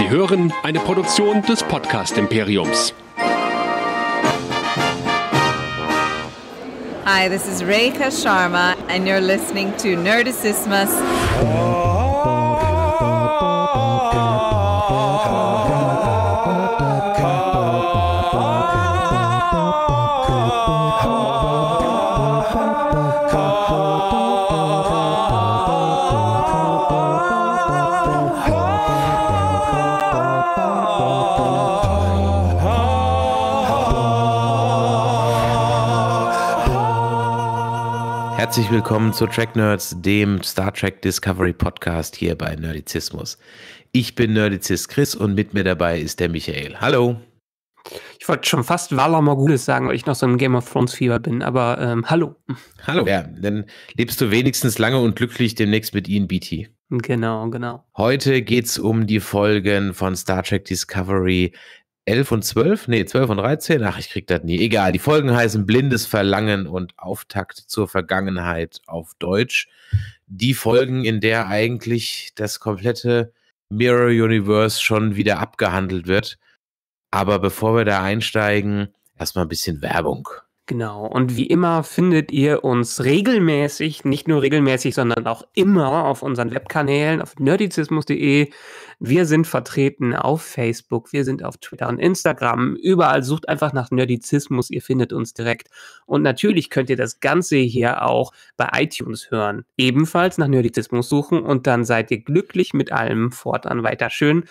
Sie hören eine Produktion des Podcast Imperiums. Hi, this is Rekha Sharma and you're listening to Nerdissismus. Herzlich willkommen zu Track Nerds, dem Star Trek Discovery Podcast hier bei Nerdizismus. Ich bin Nerdizist Chris und mit mir dabei ist der Michael. Hallo. Ich wollte schon fast Valar Morgulis sagen, weil ich noch so ein Game of Thrones Fieber bin, aber ähm, hallo. Hallo, ja, dann lebst du wenigstens lange und glücklich demnächst mit Ian Beatty. Genau, genau. Heute geht es um die Folgen von Star Trek Discovery, 11 und 12? Nee, 12 und 13? Ach, ich krieg das nie. Egal, die Folgen heißen Blindes Verlangen und Auftakt zur Vergangenheit auf Deutsch. Die Folgen, in der eigentlich das komplette Mirror Universe schon wieder abgehandelt wird. Aber bevor wir da einsteigen, erstmal ein bisschen Werbung. Genau. Und wie immer findet ihr uns regelmäßig, nicht nur regelmäßig, sondern auch immer auf unseren Webkanälen, auf nerdizismus.de, wir sind vertreten auf Facebook, wir sind auf Twitter und Instagram. Überall sucht einfach nach Nerdizismus, ihr findet uns direkt. Und natürlich könnt ihr das Ganze hier auch bei iTunes hören. Ebenfalls nach Nerdizismus suchen und dann seid ihr glücklich mit allem fortan weiter schön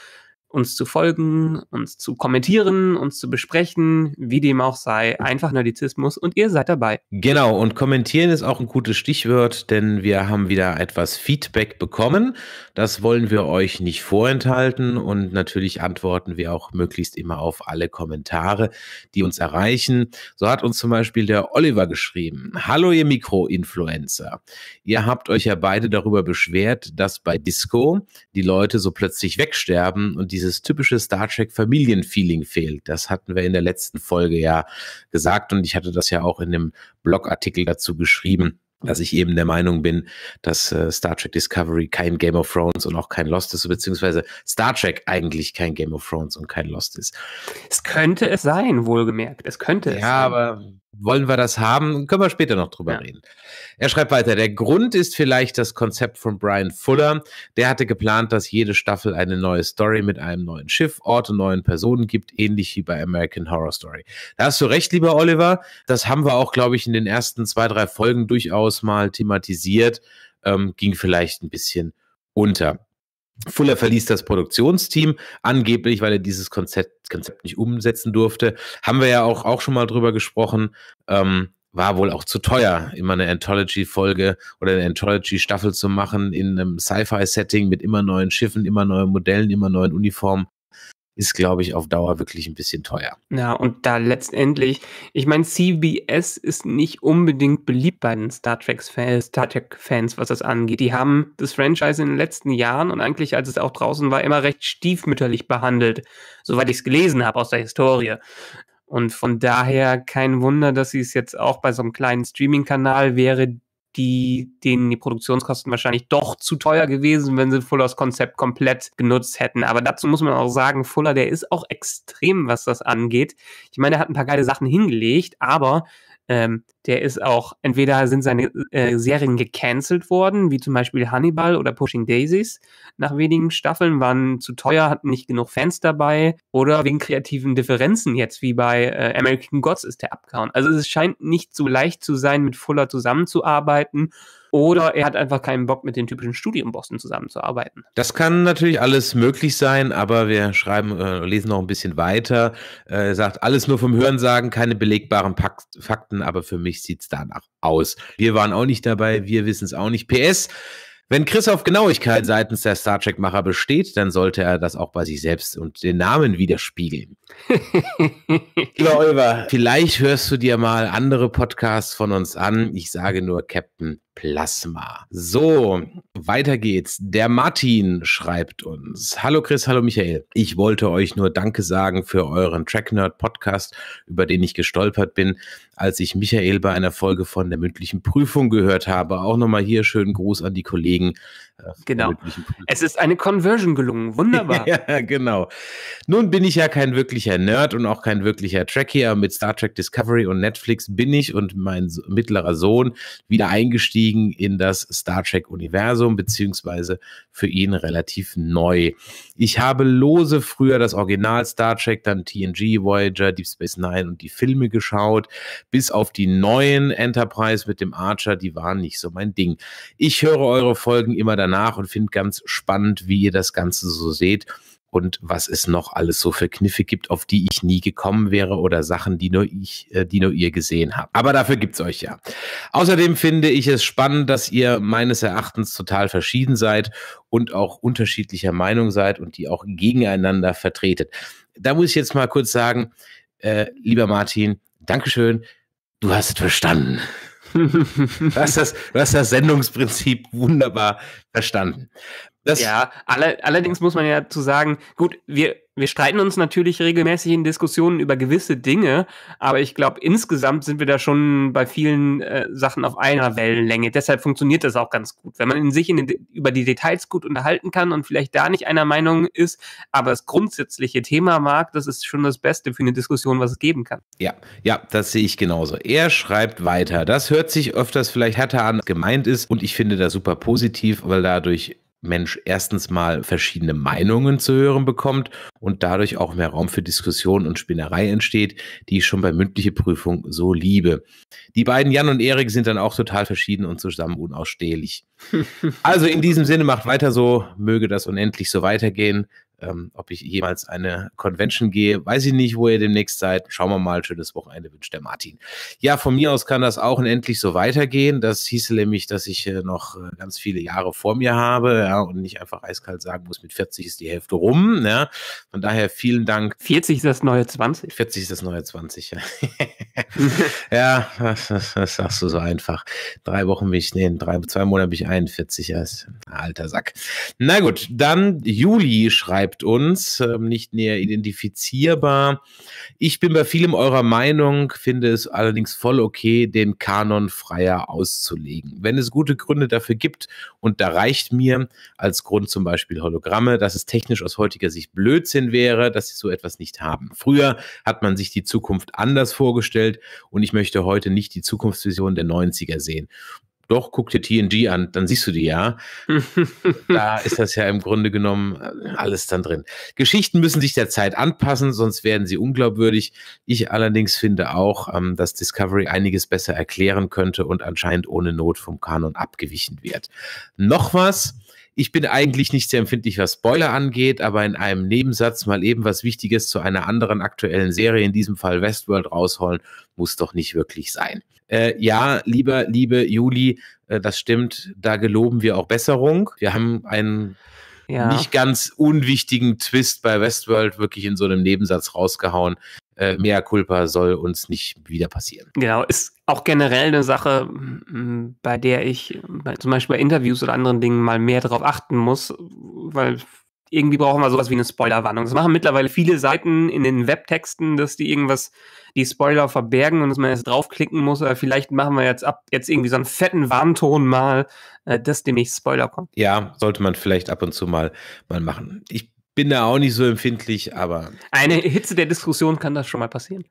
uns zu folgen, uns zu kommentieren, uns zu besprechen, wie dem auch sei. Einfach Nerdizismus und ihr seid dabei. Genau, und kommentieren ist auch ein gutes Stichwort, denn wir haben wieder etwas Feedback bekommen. Das wollen wir euch nicht vorenthalten und natürlich antworten wir auch möglichst immer auf alle Kommentare, die uns erreichen. So hat uns zum Beispiel der Oliver geschrieben. Hallo ihr Mikroinfluencer. Ihr habt euch ja beide darüber beschwert, dass bei Disco die Leute so plötzlich wegsterben und die dieses typische Star Trek Familienfeeling fehlt. Das hatten wir in der letzten Folge ja gesagt und ich hatte das ja auch in dem Blogartikel dazu geschrieben dass ich eben der Meinung bin, dass äh, Star Trek Discovery kein Game of Thrones und auch kein Lost ist, beziehungsweise Star Trek eigentlich kein Game of Thrones und kein Lost ist. Es könnte es sein, wohlgemerkt. Es könnte es. sein. Ja, aber wollen wir das haben? Können wir später noch drüber ja. reden. Er schreibt weiter, der Grund ist vielleicht das Konzept von Brian Fuller. Der hatte geplant, dass jede Staffel eine neue Story mit einem neuen Schiff, Ort und neuen Personen gibt, ähnlich wie bei American Horror Story. Da hast du recht, lieber Oliver. Das haben wir auch, glaube ich, in den ersten zwei, drei Folgen durchaus mal thematisiert. Ähm, ging vielleicht ein bisschen unter. Fuller verließ das Produktionsteam, angeblich, weil er dieses Konzept, Konzept nicht umsetzen durfte. Haben wir ja auch, auch schon mal drüber gesprochen. Ähm, war wohl auch zu teuer, immer eine Anthology-Folge oder eine Anthology-Staffel zu machen in einem Sci-Fi-Setting mit immer neuen Schiffen, immer neuen Modellen, immer neuen Uniformen ist, glaube ich, auf Dauer wirklich ein bisschen teuer. Ja, und da letztendlich, ich meine, CBS ist nicht unbedingt beliebt bei den Star Trek-Fans, trek was das angeht. Die haben das Franchise in den letzten Jahren und eigentlich, als es auch draußen war, immer recht stiefmütterlich behandelt, soweit ich es gelesen habe aus der Historie. Und von daher kein Wunder, dass sie es jetzt auch bei so einem kleinen Streaming-Kanal wäre, die, denen die Produktionskosten wahrscheinlich doch zu teuer gewesen, wenn sie Fullers Konzept komplett genutzt hätten. Aber dazu muss man auch sagen, Fuller, der ist auch extrem, was das angeht. Ich meine, er hat ein paar geile Sachen hingelegt, aber ähm, der ist auch, entweder sind seine äh, Serien gecancelt worden, wie zum Beispiel Hannibal oder Pushing Daisies. Nach wenigen Staffeln waren zu teuer, hatten nicht genug Fans dabei oder wegen kreativen Differenzen jetzt, wie bei äh, American Gods ist der abgehauen. Also es scheint nicht so leicht zu sein, mit Fuller zusammenzuarbeiten oder er hat einfach keinen Bock, mit den typischen Studienbossen zusammenzuarbeiten. Das kann natürlich alles möglich sein, aber wir schreiben, äh, lesen noch ein bisschen weiter. Äh, er äh, sagt, alles nur vom Hörensagen, keine belegbaren Pak Fakten, aber für mich sieht es danach aus. Wir waren auch nicht dabei, wir wissen es auch nicht. PS, wenn Chris auf Genauigkeit seitens der Star Trek-Macher besteht, dann sollte er das auch bei sich selbst und den Namen widerspiegeln. Lieber Oliver, vielleicht hörst du dir mal andere Podcasts von uns an. Ich sage nur Captain Plasma. So, weiter geht's. Der Martin schreibt uns. Hallo Chris, hallo Michael. Ich wollte euch nur Danke sagen für euren TrackNerd Podcast, über den ich gestolpert bin, als ich Michael bei einer Folge von der mündlichen Prüfung gehört habe. Auch nochmal hier schönen Gruß an die Kollegen. Äh, genau. Es ist eine Conversion gelungen. Wunderbar. ja, genau. Nun bin ich ja kein wirklicher Nerd und auch kein wirklicher Trekkier. Mit Star Trek Discovery und Netflix bin ich und mein mittlerer Sohn wieder eingestiegen Einstiegen in das Star Trek-Universum, beziehungsweise für ihn relativ neu. Ich habe lose früher das Original Star Trek, dann TNG, Voyager, Deep Space Nine und die Filme geschaut, bis auf die neuen Enterprise mit dem Archer, die waren nicht so mein Ding. Ich höre eure Folgen immer danach und finde ganz spannend, wie ihr das Ganze so seht und was es noch alles so für Kniffe gibt, auf die ich nie gekommen wäre oder Sachen, die nur ich, äh, die nur ihr gesehen habt. Aber dafür gibt's euch ja. Außerdem finde ich es spannend, dass ihr meines Erachtens total verschieden seid und auch unterschiedlicher Meinung seid und die auch gegeneinander vertretet. Da muss ich jetzt mal kurz sagen, äh, lieber Martin, Dankeschön, du hast es verstanden. du, hast das, du hast das Sendungsprinzip wunderbar verstanden. Das ja, alle, allerdings muss man ja zu sagen, gut, wir, wir streiten uns natürlich regelmäßig in Diskussionen über gewisse Dinge, aber ich glaube, insgesamt sind wir da schon bei vielen äh, Sachen auf einer Wellenlänge. Deshalb funktioniert das auch ganz gut. Wenn man in sich in den, über die Details gut unterhalten kann und vielleicht da nicht einer Meinung ist, aber das grundsätzliche Thema mag, das ist schon das Beste für eine Diskussion, was es geben kann. Ja, ja, das sehe ich genauso. Er schreibt weiter. Das hört sich öfters vielleicht härter an, gemeint ist und ich finde das super positiv, weil dadurch Mensch erstens mal verschiedene Meinungen zu hören bekommt und dadurch auch mehr Raum für Diskussion und Spinnerei entsteht, die ich schon bei mündlicher Prüfung so liebe. Die beiden Jan und Erik sind dann auch total verschieden und zusammen unausstehlich. also in diesem Sinne macht weiter so, möge das unendlich so weitergehen. Ähm, ob ich jemals eine Convention gehe, weiß ich nicht, wo ihr demnächst seid. Schauen wir mal. Schönes Wochenende wünscht der Martin. Ja, von mir aus kann das auch endlich so weitergehen. Das hieße nämlich, dass ich äh, noch äh, ganz viele Jahre vor mir habe ja, und nicht einfach eiskalt sagen muss, mit 40 ist die Hälfte rum. Ja. Ne? Von daher vielen Dank. 40 ist das neue 20? 40 ist das neue 20, ja. ja, das, das sagst du so einfach. Drei Wochen bin ich, nee, drei, zwei Monate bin ich 41, ja, ist ein alter Sack. Na gut, dann Juli schreibt bleibt uns, ähm, nicht näher identifizierbar. Ich bin bei vielem eurer Meinung, finde es allerdings voll okay, den Kanon freier auszulegen. Wenn es gute Gründe dafür gibt und da reicht mir als Grund zum Beispiel Hologramme, dass es technisch aus heutiger Sicht Blödsinn wäre, dass sie so etwas nicht haben. Früher hat man sich die Zukunft anders vorgestellt und ich möchte heute nicht die Zukunftsvision der 90er sehen doch, guck dir TNG an, dann siehst du die ja. da ist das ja im Grunde genommen äh, alles dann drin. Geschichten müssen sich der Zeit anpassen, sonst werden sie unglaubwürdig. Ich allerdings finde auch, ähm, dass Discovery einiges besser erklären könnte und anscheinend ohne Not vom Kanon abgewichen wird. Noch was, ich bin eigentlich nicht sehr empfindlich, was Spoiler angeht, aber in einem Nebensatz mal eben was Wichtiges zu einer anderen aktuellen Serie, in diesem Fall Westworld, rausholen, muss doch nicht wirklich sein. Äh, ja, lieber, liebe Juli, äh, das stimmt, da geloben wir auch Besserung. Wir haben einen ja. nicht ganz unwichtigen Twist bei Westworld wirklich in so einem Nebensatz rausgehauen. Äh, mea culpa soll uns nicht wieder passieren. Genau, es auch generell eine Sache, bei der ich zum Beispiel bei Interviews oder anderen Dingen mal mehr drauf achten muss, weil irgendwie brauchen wir sowas wie eine Spoilerwarnung. Das machen mittlerweile viele Seiten in den Webtexten, dass die irgendwas, die Spoiler verbergen und dass man jetzt draufklicken muss. Oder vielleicht machen wir jetzt ab, jetzt irgendwie so einen fetten Warnton mal, äh, dass demnächst Spoiler kommt. Ja, sollte man vielleicht ab und zu mal, mal machen. Ich bin da auch nicht so empfindlich, aber. Eine Hitze der Diskussion kann das schon mal passieren.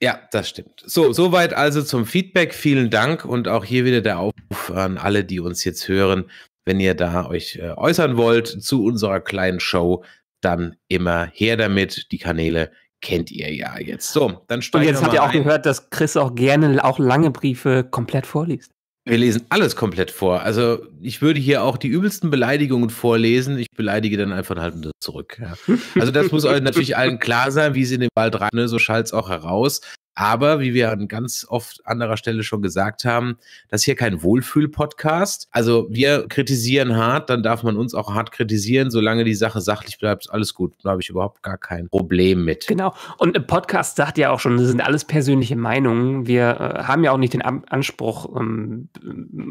Ja, das stimmt. So, soweit also zum Feedback. Vielen Dank und auch hier wieder der Aufruf an alle, die uns jetzt hören. Wenn ihr da euch äh, äußern wollt zu unserer kleinen Show, dann immer her damit. Die Kanäle kennt ihr ja jetzt. So, dann steigen Und jetzt habt ihr auch ein. gehört, dass Chris auch gerne auch lange Briefe komplett vorliest. Wir lesen alles komplett vor. Also ich würde hier auch die übelsten Beleidigungen vorlesen. Ich beleidige dann einfach ein halbes zurück. Ja. Also das muss euch natürlich allen klar sein, wie sie in den Wald rein, ne? so schallt es auch heraus. Aber wie wir an ganz oft anderer Stelle schon gesagt haben, das ist hier kein Wohlfühl-Podcast. Also wir kritisieren hart, dann darf man uns auch hart kritisieren. Solange die Sache sachlich bleibt, ist alles gut. Da habe ich überhaupt gar kein Problem mit. Genau. Und im Podcast sagt ja auch schon, das sind alles persönliche Meinungen. Wir äh, haben ja auch nicht den Am Anspruch, ähm,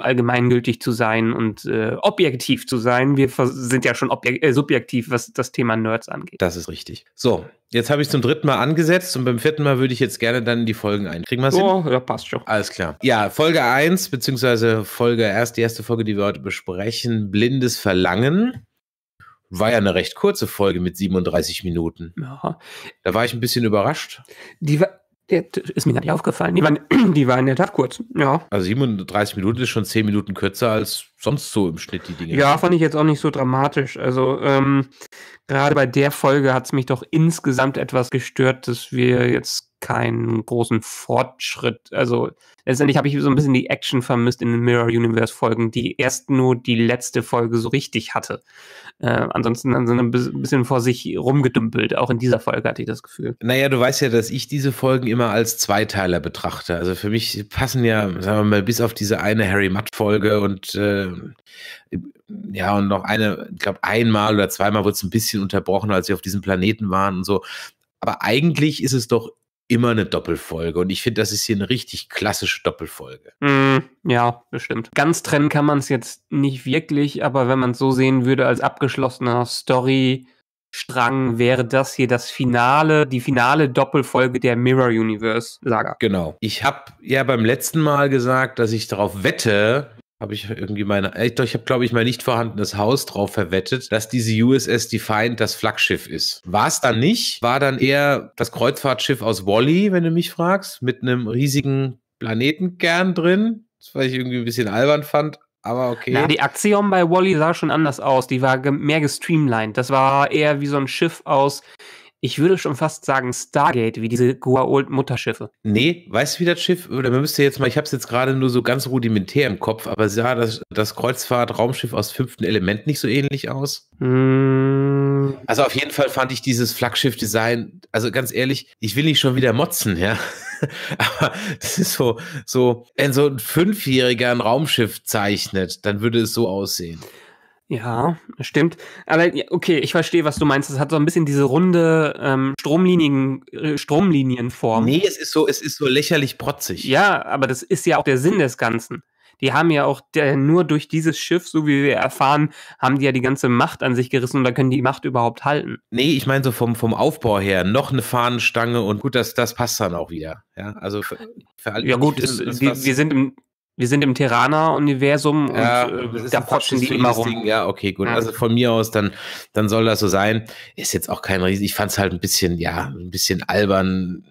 allgemeingültig zu sein und äh, objektiv zu sein. Wir sind ja schon äh, subjektiv, was das Thema Nerds angeht. Das ist richtig. So, jetzt habe ich zum dritten Mal angesetzt und beim vierten Mal würde ich jetzt gerne dann dann die Folgen ein. Kriegen wir es oh, hin? Ja, passt schon. Alles klar. Ja, Folge 1, beziehungsweise Folge, erst die erste Folge, die wir heute besprechen, Blindes Verlangen. War ja eine recht kurze Folge mit 37 Minuten. Ja. Da war ich ein bisschen überrascht. Die war, ist mir gar nicht aufgefallen. Die waren, die waren in der Tat kurz, ja. Also 37 Minuten ist schon 10 Minuten kürzer als sonst so im Schnitt die Dinge. Ja, fand ich jetzt auch nicht so dramatisch. Also ähm, gerade bei der Folge hat es mich doch insgesamt etwas gestört, dass wir jetzt keinen großen Fortschritt. Also letztendlich habe ich so ein bisschen die Action vermisst in den Mirror Universe Folgen, die erst nur die letzte Folge so richtig hatte. Äh, ansonsten dann sind ein bisschen vor sich rumgedümpelt. Auch in dieser Folge hatte ich das Gefühl. Naja, du weißt ja, dass ich diese Folgen immer als Zweiteiler betrachte. Also für mich passen ja, sagen wir mal, bis auf diese eine Harry Mutt Folge und äh, ja, und noch eine, ich glaube, einmal oder zweimal wurde es ein bisschen unterbrochen, als wir auf diesem Planeten waren und so. Aber eigentlich ist es doch immer eine Doppelfolge. Und ich finde, das ist hier eine richtig klassische Doppelfolge. Mm, ja, bestimmt. Ganz trennen kann man es jetzt nicht wirklich, aber wenn man es so sehen würde als abgeschlossener Storystrang, wäre das hier das Finale, die finale Doppelfolge der Mirror Universe Saga. Genau. Ich habe ja beim letzten Mal gesagt, dass ich darauf wette, habe ich irgendwie meine, äh, ich, ich habe glaube ich mein nicht vorhandenes Haus drauf verwettet, dass diese USS Defiant das Flaggschiff ist. War es dann nicht, war dann eher das Kreuzfahrtschiff aus Wally, wenn du mich fragst, mit einem riesigen Planetenkern drin, was ich irgendwie ein bisschen albern fand, aber okay. Na, die Axiom bei Wally sah schon anders aus, die war mehr gestreamlined, das war eher wie so ein Schiff aus ich würde schon fast sagen Stargate, wie diese Goa'uld-Mutterschiffe. Nee, weißt du, wie das Schiff, oder man müsste jetzt mal, ich habe es jetzt gerade nur so ganz rudimentär im Kopf, aber sah das, das Kreuzfahrt-Raumschiff aus fünften Element nicht so ähnlich aus? Mm. Also auf jeden Fall fand ich dieses Flaggschiff-Design, also ganz ehrlich, ich will nicht schon wieder motzen, ja. aber das ist so, so, wenn so ein Fünfjähriger ein Raumschiff zeichnet, dann würde es so aussehen. Ja, stimmt. Aber okay, ich verstehe, was du meinst. Es hat so ein bisschen diese runde ähm, Stromlinien, äh, Stromlinienform. Nee, es ist so, es ist so lächerlich protzig. Ja, aber das ist ja auch der Sinn des Ganzen. Die haben ja auch der, nur durch dieses Schiff, so wie wir erfahren, haben die ja die ganze Macht an sich gerissen und da können die Macht überhaupt halten. Nee, ich meine so vom, vom Aufbau her, noch eine Fahnenstange und gut, das, das passt dann auch wieder. Ja, also für, für alle, ja gut, wissen, ist, wir, wir sind im wir sind im Terraner-Universum ja, und äh, da potzen die immer rum. Ja, okay, gut. Ja. Also von mir aus, dann, dann soll das so sein. Ist jetzt auch kein Riesen. Ich fand es halt ein bisschen, ja, ein bisschen albern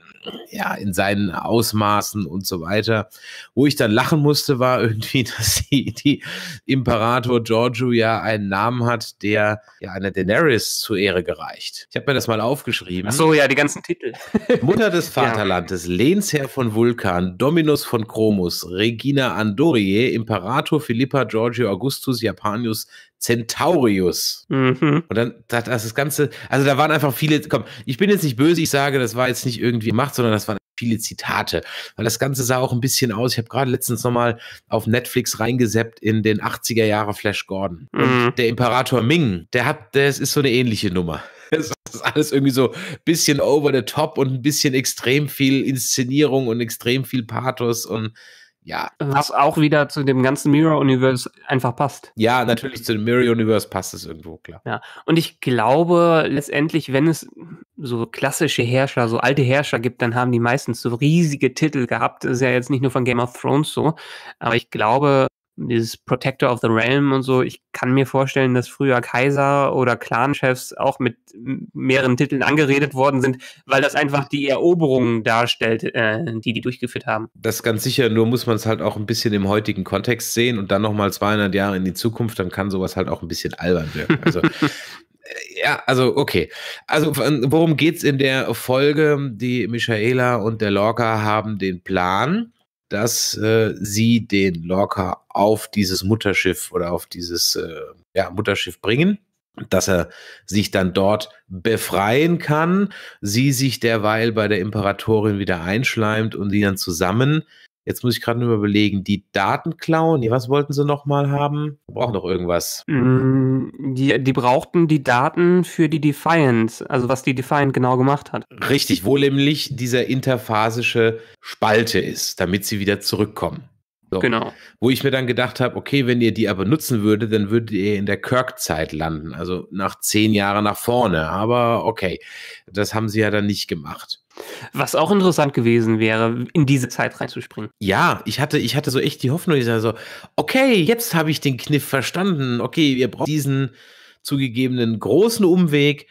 ja, in seinen Ausmaßen und so weiter. Wo ich dann lachen musste, war irgendwie, dass die, die Imperator Giorgio ja einen Namen hat, der ja einer Daenerys zur Ehre gereicht. Ich habe mir das mal aufgeschrieben. Ach so, ja, die ganzen Titel. Mutter des Vaterlandes, ja. Lehnsherr von Vulkan, Dominus von Chromus, Regina Andorie, Imperator Philippa Giorgio Augustus Japanius Centaurius. Mhm. Und dann das, das Ganze, also da waren einfach viele, komm, ich bin jetzt nicht böse, ich sage, das war jetzt nicht irgendwie Macht, sondern das waren viele Zitate. Weil das Ganze sah auch ein bisschen aus, ich habe gerade letztens nochmal auf Netflix reingeseppt in den 80er Jahre Flash Gordon. Mhm. der Imperator Ming, der hat, das ist so eine ähnliche Nummer. Das ist alles irgendwie so ein bisschen over the top und ein bisschen extrem viel Inszenierung und extrem viel Pathos und ja. Was auch wieder zu dem ganzen Mirror-Universe einfach passt. Ja, natürlich zu dem Mirror-Universe passt es irgendwo, klar. Ja. Und ich glaube, letztendlich, wenn es so klassische Herrscher, so alte Herrscher gibt, dann haben die meistens so riesige Titel gehabt. Das ist ja jetzt nicht nur von Game of Thrones so. Aber ich glaube, dieses Protector of the Realm und so. Ich kann mir vorstellen, dass früher Kaiser oder Clanchefs auch mit mehreren Titeln angeredet worden sind, weil das einfach die Eroberungen darstellt, äh, die die durchgeführt haben. Das ganz sicher, nur muss man es halt auch ein bisschen im heutigen Kontext sehen und dann nochmal 200 Jahre in die Zukunft, dann kann sowas halt auch ein bisschen albern wirken. Also ja, also okay. Also worum geht es in der Folge? Die Michaela und der Lorca haben den Plan, dass äh, sie den Lorca auf dieses Mutterschiff oder auf dieses äh, ja, Mutterschiff bringen, dass er sich dann dort befreien kann, sie sich derweil bei der Imperatorin wieder einschleimt und sie dann zusammen Jetzt muss ich gerade nur überlegen, die Daten klauen, was wollten sie nochmal haben? brauchen doch irgendwas. Mm, die, die brauchten die Daten für die Defiant, also was die Defiant genau gemacht hat. Richtig, wo nämlich dieser interphasische Spalte ist, damit sie wieder zurückkommen. So. Genau. Wo ich mir dann gedacht habe, okay, wenn ihr die aber nutzen würdet, dann würdet ihr in der Kirk-Zeit landen, also nach zehn Jahren nach vorne. Aber okay, das haben sie ja dann nicht gemacht. Was auch interessant gewesen wäre, in diese Zeit reinzuspringen. Ja, ich hatte, ich hatte so echt die Hoffnung, ich sage so, okay, jetzt habe ich den Kniff verstanden. Okay, ihr braucht diesen zugegebenen großen Umweg,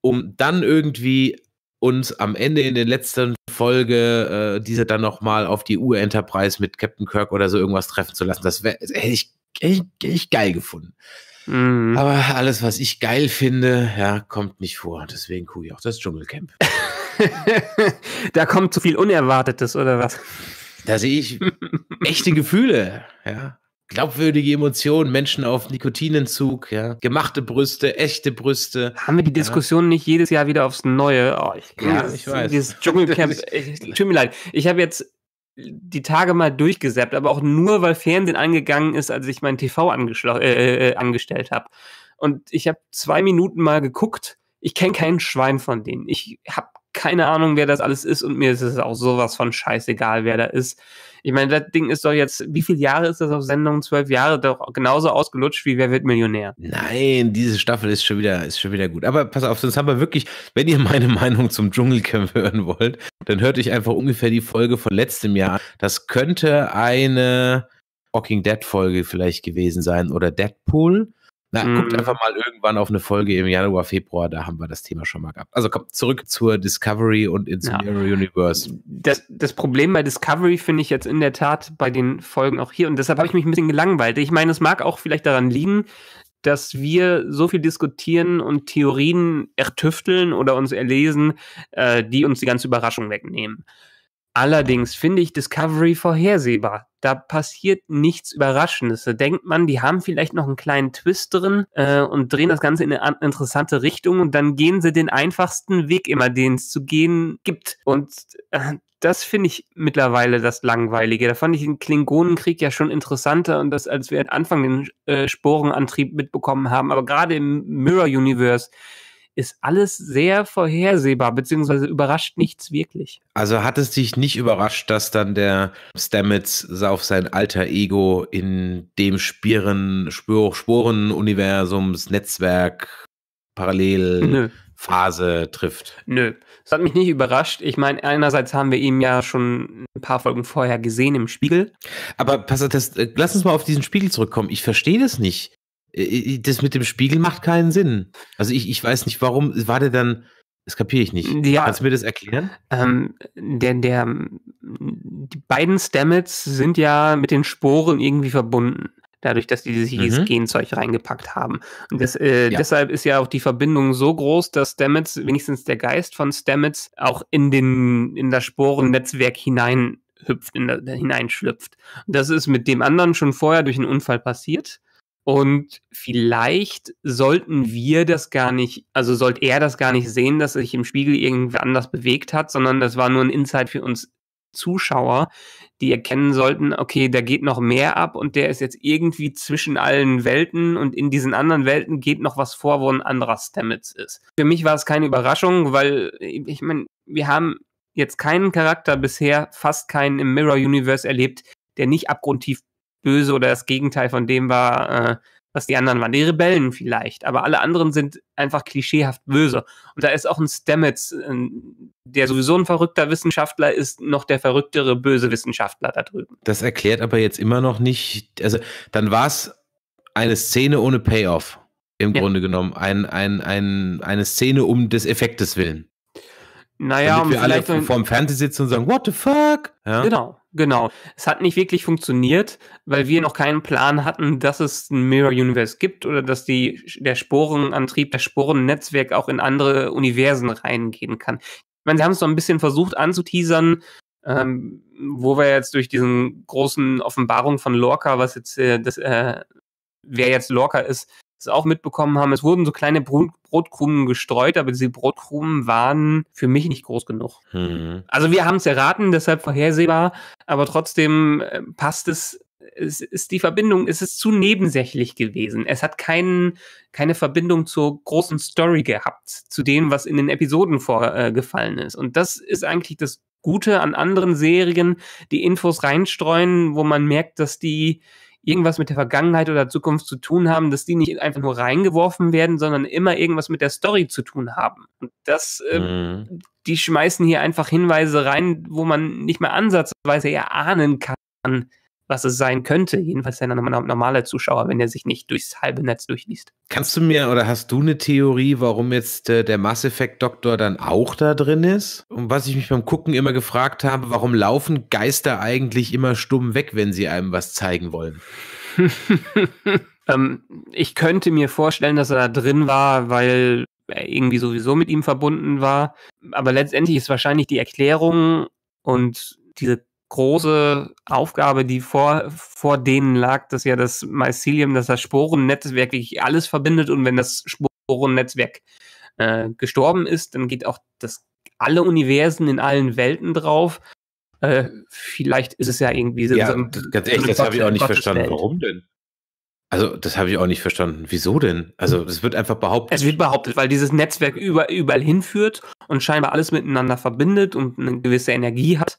um dann irgendwie uns am Ende in der letzten Folge äh, diese dann nochmal auf die U-Enterprise mit Captain Kirk oder so irgendwas treffen zu lassen. Das, wär, hätte, ich, hätte, ich, hätte ich, geil gefunden. Mhm. Aber alles, was ich geil finde, ja, kommt nicht vor. Deswegen gucke ich auch das Dschungelcamp. da kommt zu viel Unerwartetes oder was? Da sehe ich echte Gefühle, ja glaubwürdige Emotionen, Menschen auf Nikotinenzug, ja, gemachte Brüste, echte Brüste. Haben wir die Diskussion ja. nicht jedes Jahr wieder aufs Neue? Oh, ich, ja, das, ich weiß. Dieses Dschungelcamp, tut mir leid. Ich habe jetzt die Tage mal durchgesäppt, aber auch nur, weil Fernsehen angegangen ist, als ich mein TV äh, äh, äh, angestellt habe. Und ich habe zwei Minuten mal geguckt. Ich kenne kein Schwein von denen. Ich habe keine Ahnung, wer das alles ist und mir ist es auch sowas von scheißegal, wer da ist. Ich meine, das Ding ist doch jetzt, wie viele Jahre ist das auf Sendung? Zwölf Jahre, doch genauso ausgelutscht wie Wer wird Millionär? Nein, diese Staffel ist schon wieder, ist schon wieder gut. Aber pass auf, sonst haben wir wirklich, wenn ihr meine Meinung zum Dschungelcamp hören wollt, dann hört euch einfach ungefähr die Folge von letztem Jahr. Das könnte eine Walking Dead Folge vielleicht gewesen sein oder Deadpool. Na, mhm. guckt einfach mal irgendwann auf eine Folge im Januar, Februar, da haben wir das Thema schon mal gehabt. Also kommt zurück zur Discovery und ins ja. Mirror Universe. Das, das Problem bei Discovery finde ich jetzt in der Tat bei den Folgen auch hier und deshalb habe ich mich ein bisschen gelangweilt. Ich meine, es mag auch vielleicht daran liegen, dass wir so viel diskutieren und Theorien ertüfteln oder uns erlesen, äh, die uns die ganze Überraschung wegnehmen. Allerdings finde ich Discovery vorhersehbar. Da passiert nichts Überraschendes. Da denkt man, die haben vielleicht noch einen kleinen Twist drin äh, und drehen das Ganze in eine interessante Richtung und dann gehen sie den einfachsten Weg immer, den es zu gehen gibt. Und äh, das finde ich mittlerweile das Langweilige. Da fand ich den Klingonenkrieg ja schon interessanter und das, als wir am Anfang den äh, Sporenantrieb mitbekommen haben. Aber gerade im Mirror Universe ist alles sehr vorhersehbar, beziehungsweise überrascht nichts wirklich. Also hat es dich nicht überrascht, dass dann der Stamets auf sein alter Ego in dem Spieren, Sporen-Universums, Netzwerk, Parallelphase trifft? Nö, das hat mich nicht überrascht. Ich meine, einerseits haben wir ihn ja schon ein paar Folgen vorher gesehen im Spiegel. Aber pass auf, das, lass uns mal auf diesen Spiegel zurückkommen. Ich verstehe das nicht. Äh, äh, äh, das mit dem Spiegel macht keinen Sinn. Also ich, ich weiß nicht, warum war der dann. Das kapiere ich nicht. Ja, Kannst du mir das erklären? Ähm, denn der, die beiden Stamets sind ja mit den Sporen irgendwie verbunden. Dadurch, dass die sich mhm. dieses Genzeug reingepackt haben. Und das, äh, ja. deshalb ist ja auch die Verbindung so groß, dass Stamets, wenigstens der Geist von Stamets, auch in, den, in das Sporennetzwerk hinein hüpft, in da, hineinschlüpft. Das ist mit dem anderen schon vorher durch einen Unfall passiert. Und vielleicht sollten wir das gar nicht, also sollte er das gar nicht sehen, dass sich im Spiegel irgendwie anders bewegt hat, sondern das war nur ein Insight für uns Zuschauer, die erkennen sollten, okay, da geht noch mehr ab und der ist jetzt irgendwie zwischen allen Welten und in diesen anderen Welten geht noch was vor, wo ein anderer Stamets ist. Für mich war es keine Überraschung, weil ich meine, wir haben jetzt keinen Charakter bisher, fast keinen im Mirror Universe erlebt, der nicht abgrundtief böse oder das Gegenteil von dem war, äh, was die anderen waren. Die Rebellen vielleicht, aber alle anderen sind einfach klischeehaft böse. Und da ist auch ein Stamets, äh, der sowieso ein verrückter Wissenschaftler ist, noch der verrücktere böse Wissenschaftler da drüben. Das erklärt aber jetzt immer noch nicht, also dann war es eine Szene ohne Payoff. Im ja. Grunde genommen. Ein, ein, ein, eine Szene um des Effektes willen. Naja, damit wir alle vorm Fernsehen sitzen und sagen, what the fuck? Ja? Genau, genau. Es hat nicht wirklich funktioniert, weil wir noch keinen Plan hatten, dass es ein Mirror Universe gibt oder dass die, der Sporenantrieb, der Sporennetzwerk auch in andere Universen reingehen kann. Ich meine, sie haben es so ein bisschen versucht anzuteasern, ähm, wo wir jetzt durch diesen großen Offenbarung von Lorca, was jetzt äh, das, äh, wer jetzt Lorca ist, das auch mitbekommen haben, es wurden so kleine Brot Brotkrumen gestreut, aber diese Brotkrumen waren für mich nicht groß genug. Mhm. Also wir haben es erraten, deshalb vorhersehbar, aber trotzdem äh, passt es es ist die Verbindung, es ist zu nebensächlich gewesen. Es hat kein, keine Verbindung zur großen Story gehabt, zu dem, was in den Episoden vorgefallen äh, ist. Und das ist eigentlich das Gute an anderen Serien, die Infos reinstreuen, wo man merkt, dass die irgendwas mit der Vergangenheit oder Zukunft zu tun haben, dass die nicht einfach nur reingeworfen werden, sondern immer irgendwas mit der Story zu tun haben. Und das, äh, mhm. die schmeißen hier einfach Hinweise rein, wo man nicht mehr ansatzweise erahnen kann, was es sein könnte. Jedenfalls ein normaler Zuschauer, wenn er sich nicht durchs halbe Netz durchliest. Kannst du mir oder hast du eine Theorie, warum jetzt äh, der Mass Effect Doktor dann auch da drin ist? Und was ich mich beim Gucken immer gefragt habe, warum laufen Geister eigentlich immer stumm weg, wenn sie einem was zeigen wollen? ähm, ich könnte mir vorstellen, dass er da drin war, weil er irgendwie sowieso mit ihm verbunden war. Aber letztendlich ist wahrscheinlich die Erklärung und diese große Aufgabe, die vor, vor denen lag, dass ja das Mycelium, dass das Sporennetzwerk wirklich alles verbindet und wenn das Sporennetzwerk äh, gestorben ist, dann geht auch das alle Universen in allen Welten drauf. Äh, vielleicht ist es ja irgendwie so. Ja, so ganz ehrlich, das habe ich auch nicht Gottes verstanden. Welt. Warum denn? Also, das habe ich auch nicht verstanden. Wieso denn? Also, es wird einfach behauptet. Es wird behauptet, weil dieses Netzwerk über, überall hinführt und scheinbar alles miteinander verbindet und eine gewisse Energie hat.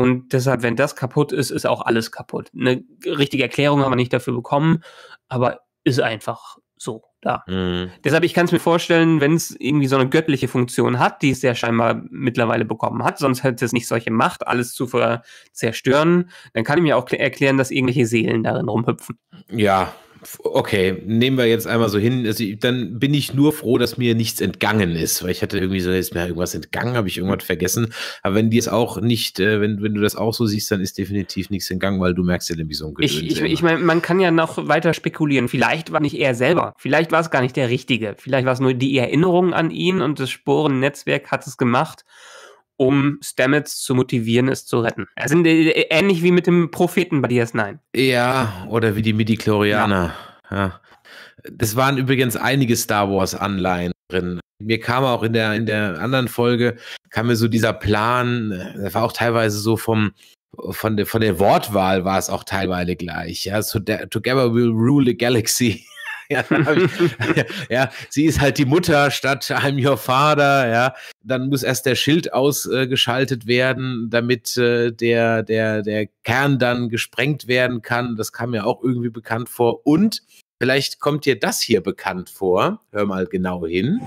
Und deshalb, wenn das kaputt ist, ist auch alles kaputt. Eine richtige Erklärung haben wir nicht dafür bekommen, aber ist einfach so da. Mhm. Deshalb, ich kann es mir vorstellen, wenn es irgendwie so eine göttliche Funktion hat, die es ja scheinbar mittlerweile bekommen hat, sonst hätte es nicht solche Macht, alles zu zerstören, dann kann ich mir auch erklären, dass irgendwelche Seelen darin rumhüpfen. Ja, okay, nehmen wir jetzt einmal so hin. Also, dann bin ich nur froh, dass mir nichts entgangen ist, weil ich hatte irgendwie so, ist mir irgendwas entgangen, habe ich irgendwas vergessen. Aber wenn die es auch nicht, äh, wenn, wenn du das auch so siehst, dann ist definitiv nichts entgangen, weil du merkst ja nämlich so ein Gedöns. Ich, ich, ich meine, man kann ja noch weiter spekulieren. Vielleicht war nicht er selber, vielleicht war es gar nicht der Richtige. Vielleicht war es nur die Erinnerung an ihn und das Sporennetzwerk hat es gemacht um Stamets zu motivieren, es zu retten. Also ähnlich wie mit dem Propheten bei DS9. Ja, oder wie die Midi-Chlorianer. Ja. ja. Das waren übrigens einige Star Wars-Anleihen drin. Mir kam auch in der, in der anderen Folge, kam mir so dieser Plan, äh, der war auch teilweise so vom, von der, von der Wortwahl war es auch teilweise gleich. Ja, so Together we'll rule the galaxy. ja, ich, ja, sie ist halt die Mutter statt I'm your father, ja. Dann muss erst der Schild ausgeschaltet äh, werden, damit äh, der, der, der Kern dann gesprengt werden kann. Das kam mir auch irgendwie bekannt vor. Und vielleicht kommt dir das hier bekannt vor. Hör mal genau hin.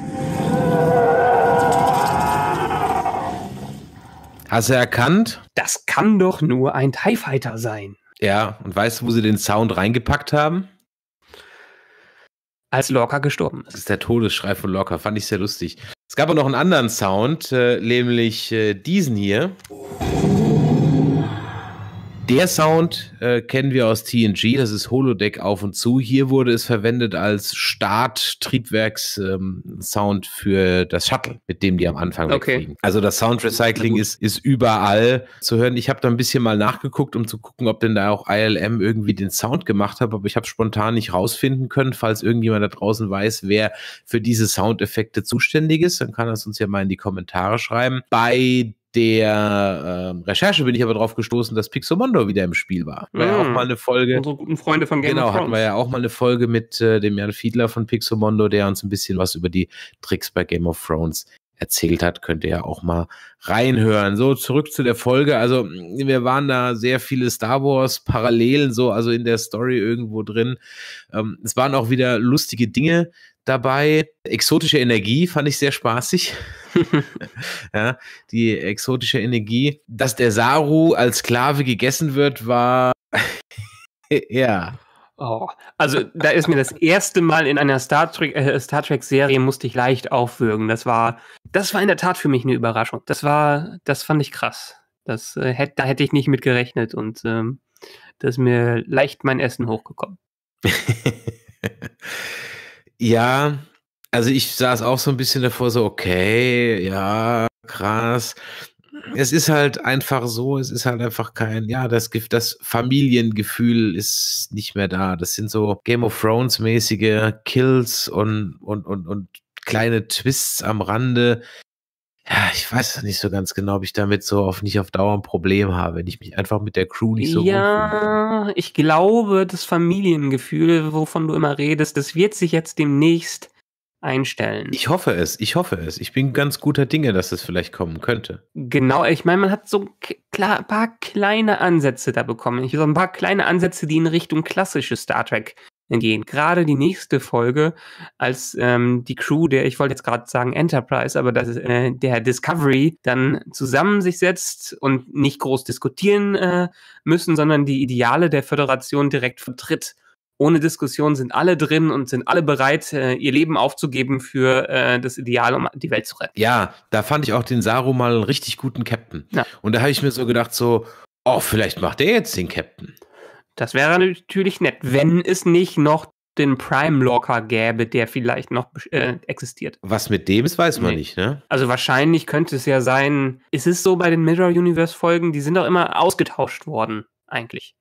Hast du erkannt? Das kann doch nur ein TIE Fighter sein. Ja, und weißt du, wo sie den Sound reingepackt haben? als Lorca gestorben ist. Das ist der Todesschrei von Lorca, fand ich sehr lustig. Es gab aber noch einen anderen Sound, äh, nämlich äh, diesen hier. Oh. Der Sound äh, kennen wir aus TNG, das ist Holodeck auf und zu. Hier wurde es verwendet als Start-Triebwerks-Sound ähm, für das Shuttle, mit dem die am Anfang okay. wegfliegen. Also das Sound-Recycling ist, ist überall zu hören. Ich habe da ein bisschen mal nachgeguckt, um zu gucken, ob denn da auch ILM irgendwie den Sound gemacht hat, aber ich habe spontan nicht rausfinden können. Falls irgendjemand da draußen weiß, wer für diese Soundeffekte zuständig ist, dann kann er es uns ja mal in die Kommentare schreiben. Bei der äh, Recherche bin ich aber drauf gestoßen, dass Pixomondo wieder im Spiel war. War ja, ja auch hm. mal eine Folge. Unsere guten Freunde von Game Genau, hatten wir ja auch mal eine Folge mit äh, dem Jan Fiedler von Pixomondo, der uns ein bisschen was über die Tricks bei Game of Thrones erzählt hat, könnt ihr ja auch mal reinhören. So, zurück zu der Folge. Also, wir waren da sehr viele Star Wars Parallelen, so, also in der Story irgendwo drin. Ähm, es waren auch wieder lustige Dinge dabei. Exotische Energie fand ich sehr spaßig ja, die exotische Energie. Dass der Saru als Sklave gegessen wird, war. ja. Oh, also da ist mir das erste Mal in einer Star Trek, äh, Serie musste ich leicht aufwürgen. Das war, das war in der Tat für mich eine Überraschung. Das war, das fand ich krass. Das äh, hätte, da hätte ich nicht mit gerechnet und ähm, da ist mir leicht mein Essen hochgekommen. ja, also ich saß auch so ein bisschen davor, so, okay, ja, krass. Es ist halt einfach so, es ist halt einfach kein, ja, das Gift, das Familiengefühl ist nicht mehr da. Das sind so Game of Thrones-mäßige Kills und, und, und, und kleine Twists am Rande. Ja, ich weiß nicht so ganz genau, ob ich damit so auf nicht auf Dauer ein Problem habe, wenn ich mich einfach mit der Crew nicht so Ja, ich glaube, das Familiengefühl, wovon du immer redest, das wird sich jetzt demnächst einstellen. Ich hoffe es, ich hoffe es. Ich bin ganz guter Dinge, dass es vielleicht kommen könnte. Genau, ich meine, man hat so ein paar kleine Ansätze da bekommen. Ich so ein paar kleine Ansätze, die in Richtung klassische Star Trek gehen. Gerade die nächste Folge, als ähm, die Crew der, ich wollte jetzt gerade sagen Enterprise, aber das, äh, der Discovery dann zusammen sich setzt und nicht groß diskutieren äh, müssen, sondern die Ideale der Föderation direkt vertritt ohne Diskussion sind alle drin und sind alle bereit, äh, ihr Leben aufzugeben für äh, das Ideal, um die Welt zu retten. Ja, da fand ich auch den Saru mal einen richtig guten Captain. Ja. Und da habe ich mir so gedacht, so, oh, vielleicht macht er jetzt den Captain. Das wäre natürlich nett, wenn es nicht noch den Prime Locker gäbe, der vielleicht noch äh, existiert. Was mit dem ist, weiß man nee. nicht, ne? Also wahrscheinlich könnte es ja sein, ist es so bei den Mirror Universe Folgen, die sind doch immer ausgetauscht worden, eigentlich.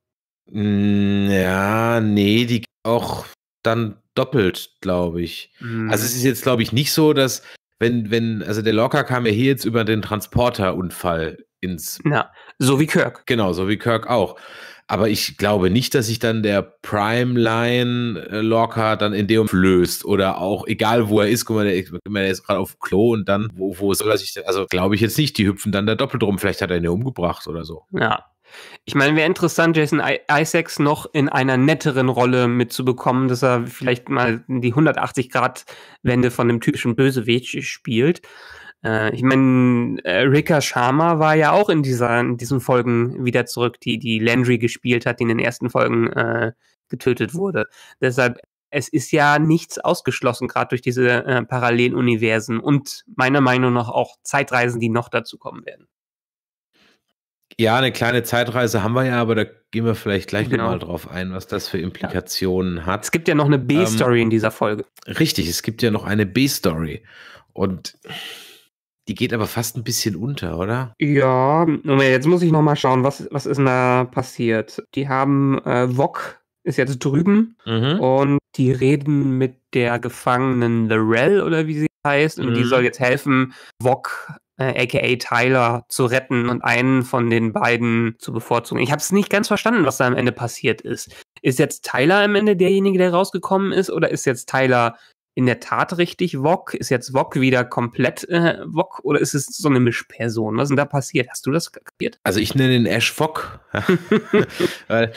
Ja, nee, die auch dann doppelt, glaube ich. Mhm. Also es mhm. ist jetzt, glaube ich, nicht so, dass wenn, wenn, also der Locker kam ja hier jetzt über den Transporterunfall ins. Ja, so wie Kirk. Genau, so wie Kirk auch. Aber ich glaube nicht, dass sich dann der Prime Line Locker dann in dem löst oder auch egal wo er ist, guck mal, der, der ist gerade auf Klo und dann wo, wo soll er sich denn, also glaube ich jetzt nicht, die hüpfen dann da doppelt rum, vielleicht hat er ihn ja umgebracht oder so. Ja, ich meine, wäre interessant, Jason Isaacs noch in einer netteren Rolle mitzubekommen, dass er vielleicht mal die 180-Grad-Wende von dem typischen Bösewicht spielt. Äh, ich meine, äh, Rika Sharma war ja auch in, dieser, in diesen Folgen wieder zurück, die, die Landry gespielt hat, die in den ersten Folgen äh, getötet wurde. Deshalb, es ist ja nichts ausgeschlossen, gerade durch diese äh, Paralleluniversen und meiner Meinung nach auch Zeitreisen, die noch dazu kommen werden. Ja, eine kleine Zeitreise haben wir ja, aber da gehen wir vielleicht gleich genau. nochmal drauf ein, was das für Implikationen ja. hat. Es gibt ja noch eine B-Story ähm, in dieser Folge. Richtig, es gibt ja noch eine B-Story. Und die geht aber fast ein bisschen unter, oder? Ja, jetzt muss ich nochmal schauen, was, was ist denn da passiert? Die haben äh, Vok ist jetzt drüben mhm. und die reden mit der Gefangenen Lorel oder wie sie heißt und mhm. die soll jetzt helfen, Vok äh, aka Tyler, zu retten und einen von den beiden zu bevorzugen. Ich habe es nicht ganz verstanden, was da am Ende passiert ist. Ist jetzt Tyler am Ende derjenige, der rausgekommen ist, oder ist jetzt Tyler in der Tat richtig Wok? Ist jetzt Wok wieder komplett äh, Wok oder ist es so eine Mischperson? Was ist denn da passiert? Hast du das kapiert? Also ich nenne ihn Ash Wok. Äh,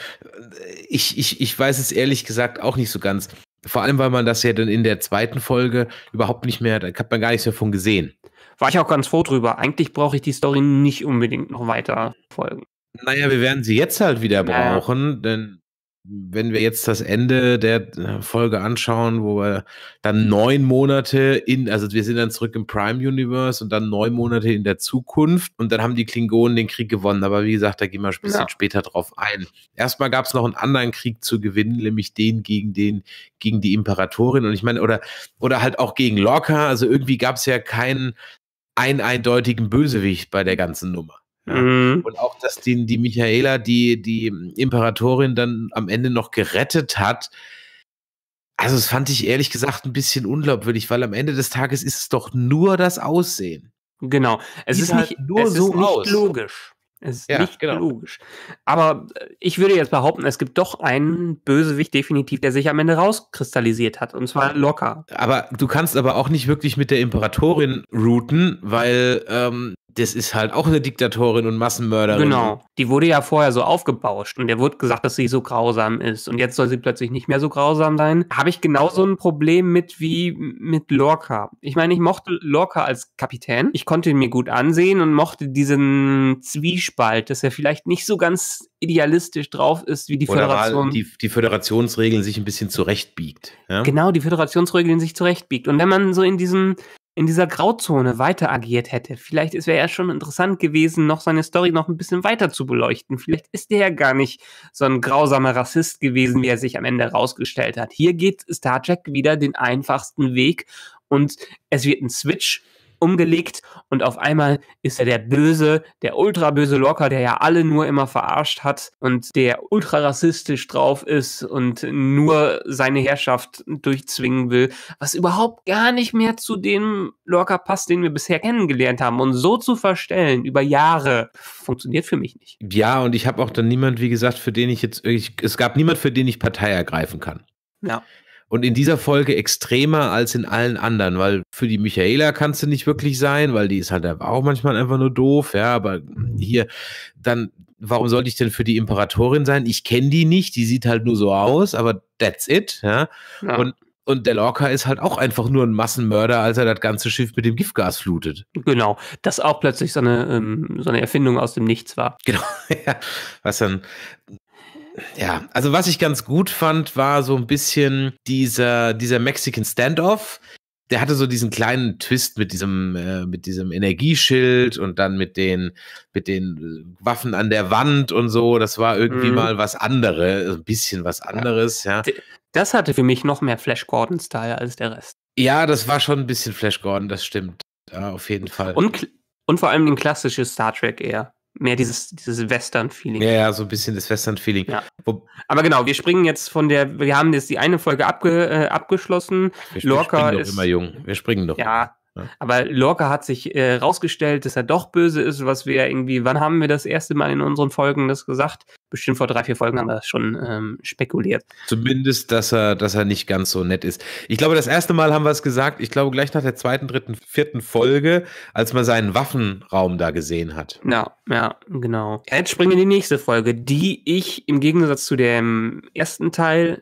ich, ich, ich weiß es ehrlich gesagt auch nicht so ganz. Vor allem, weil man das ja dann in der zweiten Folge überhaupt nicht mehr, da hat man gar nichts mehr von gesehen war ich auch ganz froh drüber. Eigentlich brauche ich die Story nicht unbedingt noch weiter folgen. Naja, wir werden sie jetzt halt wieder brauchen, naja. denn wenn wir jetzt das Ende der äh, Folge anschauen, wo wir dann neun Monate in, also wir sind dann zurück im Prime Universe und dann neun Monate in der Zukunft und dann haben die Klingonen den Krieg gewonnen. Aber wie gesagt, da gehen wir ein bisschen ja. später drauf ein. Erstmal gab es noch einen anderen Krieg zu gewinnen, nämlich den gegen den, gegen die Imperatorin und ich meine, oder, oder halt auch gegen Lorca. Also irgendwie gab es ja keinen einen eindeutigen Bösewicht bei der ganzen Nummer. Ja. Mhm. Und auch, dass die, die Michaela, die, die Imperatorin, dann am Ende noch gerettet hat. Also, das fand ich ehrlich gesagt ein bisschen unglaubwürdig, weil am Ende des Tages ist es doch nur das Aussehen. Genau. Es Sieht ist halt nicht nur es so ist nicht aus. logisch. Es ist ja, nicht genau. logisch. Aber äh, ich würde jetzt behaupten, es gibt doch einen Bösewicht definitiv, der sich am Ende rauskristallisiert hat. Und zwar locker. Aber du kannst aber auch nicht wirklich mit der Imperatorin routen, weil ähm, das ist halt auch eine Diktatorin und Massenmörderin. Genau. Die wurde ja vorher so aufgebauscht und der wurde gesagt, dass sie so grausam ist und jetzt soll sie plötzlich nicht mehr so grausam sein. Habe ich genauso ein Problem mit wie mit Lorca. Ich meine, ich mochte Lorca als Kapitän. Ich konnte ihn mir gut ansehen und mochte diesen Zwiespalt, dass er vielleicht nicht so ganz idealistisch drauf ist, wie die Oder Föderation. Die, die Föderationsregeln sich ein bisschen zurechtbiegt. Ja? Genau, die Föderationsregeln sich zurechtbiegt. Und wenn man so in diesem in dieser Grauzone weiter agiert hätte. Vielleicht wäre ja schon interessant gewesen, noch seine Story noch ein bisschen weiter zu beleuchten. Vielleicht ist er ja gar nicht so ein grausamer Rassist gewesen, wie er sich am Ende rausgestellt hat. Hier geht Star Trek wieder den einfachsten Weg und es wird ein Switch umgelegt und auf einmal ist er der böse, der ultraböse Lorca, der ja alle nur immer verarscht hat und der ultra rassistisch drauf ist und nur seine Herrschaft durchzwingen will, was überhaupt gar nicht mehr zu dem Lorca passt, den wir bisher kennengelernt haben. Und so zu verstellen über Jahre funktioniert für mich nicht. Ja, und ich habe auch dann niemand, wie gesagt, für den ich jetzt, ich, es gab niemand, für den ich Partei ergreifen kann. Ja und in dieser Folge extremer als in allen anderen, weil für die Michaela kannst du nicht wirklich sein, weil die ist halt auch manchmal einfach nur doof, ja, aber hier dann warum sollte ich denn für die Imperatorin sein? Ich kenne die nicht, die sieht halt nur so aus, aber that's it, ja? ja. Und und der Lorca ist halt auch einfach nur ein Massenmörder, als er das ganze Schiff mit dem Giftgas flutet. Genau, das auch plötzlich so eine, ähm, so eine Erfindung aus dem Nichts war. Genau, ja. Was dann ja, also was ich ganz gut fand, war so ein bisschen dieser, dieser Mexican Standoff. Der hatte so diesen kleinen Twist mit diesem, äh, mit diesem Energieschild und dann mit den, mit den äh, Waffen an der Wand und so. Das war irgendwie mhm. mal was anderes, äh, ein bisschen was anderes, ja. ja. Das hatte für mich noch mehr Flash Gordon-Style als der Rest. Ja, das war schon ein bisschen Flash Gordon, das stimmt. Ja, auf jeden Fall. Und, und vor allem ein klassisches Star Trek eher mehr dieses, dieses Western-Feeling. Ja, ja, so ein bisschen das Western-Feeling. Ja. Aber genau, wir springen jetzt von der, wir haben jetzt die eine Folge abge, äh, abgeschlossen. Wir, Lorca wir springen doch immer jung. Wir springen doch. Ja, aber Lorca hat sich äh, rausgestellt, dass er doch böse ist, was wir irgendwie, wann haben wir das erste Mal in unseren Folgen das gesagt? Bestimmt vor drei, vier Folgen haben wir das schon ähm, spekuliert. Zumindest, dass er, dass er nicht ganz so nett ist. Ich glaube, das erste Mal haben wir es gesagt, ich glaube, gleich nach der zweiten, dritten, vierten Folge, als man seinen Waffenraum da gesehen hat. Ja, ja, genau. Jetzt springen wir in die nächste Folge, die ich im Gegensatz zu dem ersten Teil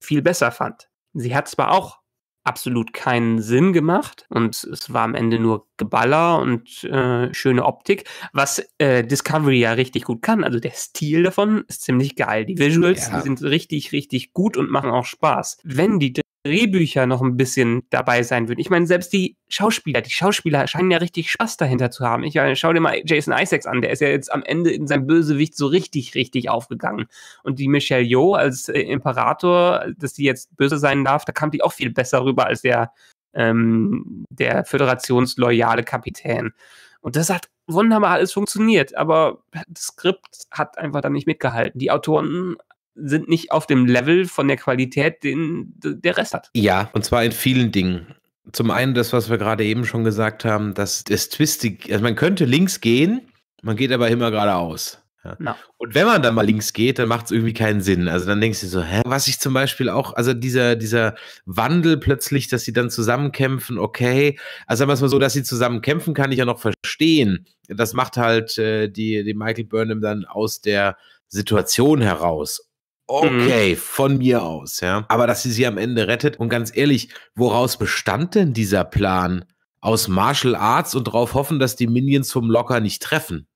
viel besser fand. Sie hat zwar auch absolut keinen Sinn gemacht und es war am Ende nur Geballer und äh, schöne Optik, was äh, Discovery ja richtig gut kann. Also der Stil davon ist ziemlich geil. Die Visuals ja. die sind richtig, richtig gut und machen auch Spaß. Wenn die Drehbücher noch ein bisschen dabei sein würden. Ich meine, selbst die Schauspieler, die Schauspieler scheinen ja richtig Spaß dahinter zu haben. Ich meine, schau dir mal Jason Isaacs an, der ist ja jetzt am Ende in seinem Bösewicht so richtig, richtig aufgegangen. Und die Michelle Yeoh als äh, Imperator, dass die jetzt böse sein darf, da kam die auch viel besser rüber als der, ähm, der föderationsloyale Kapitän. Und das hat wunderbar alles funktioniert, aber das Skript hat einfach dann nicht mitgehalten. Die Autoren sind nicht auf dem Level von der Qualität, den der Rest hat. Ja, und zwar in vielen Dingen. Zum einen das, was wir gerade eben schon gesagt haben, dass es Twistig, also man könnte links gehen, man geht aber immer geradeaus. Ja. No. Und wenn man dann mal links geht, dann macht es irgendwie keinen Sinn. Also dann denkst du so, hä? Was ich zum Beispiel auch, also dieser, dieser Wandel plötzlich, dass sie dann zusammenkämpfen, okay. Also sagen wir es mal so, dass sie zusammenkämpfen, kann ich ja noch verstehen. Das macht halt äh, die, die Michael Burnham dann aus der Situation heraus. Mhm. Okay, mhm. von mir aus, ja. Aber dass sie sie am Ende rettet und ganz ehrlich, woraus bestand denn dieser Plan? Aus Martial Arts und darauf hoffen, dass die Minions vom Locker nicht treffen.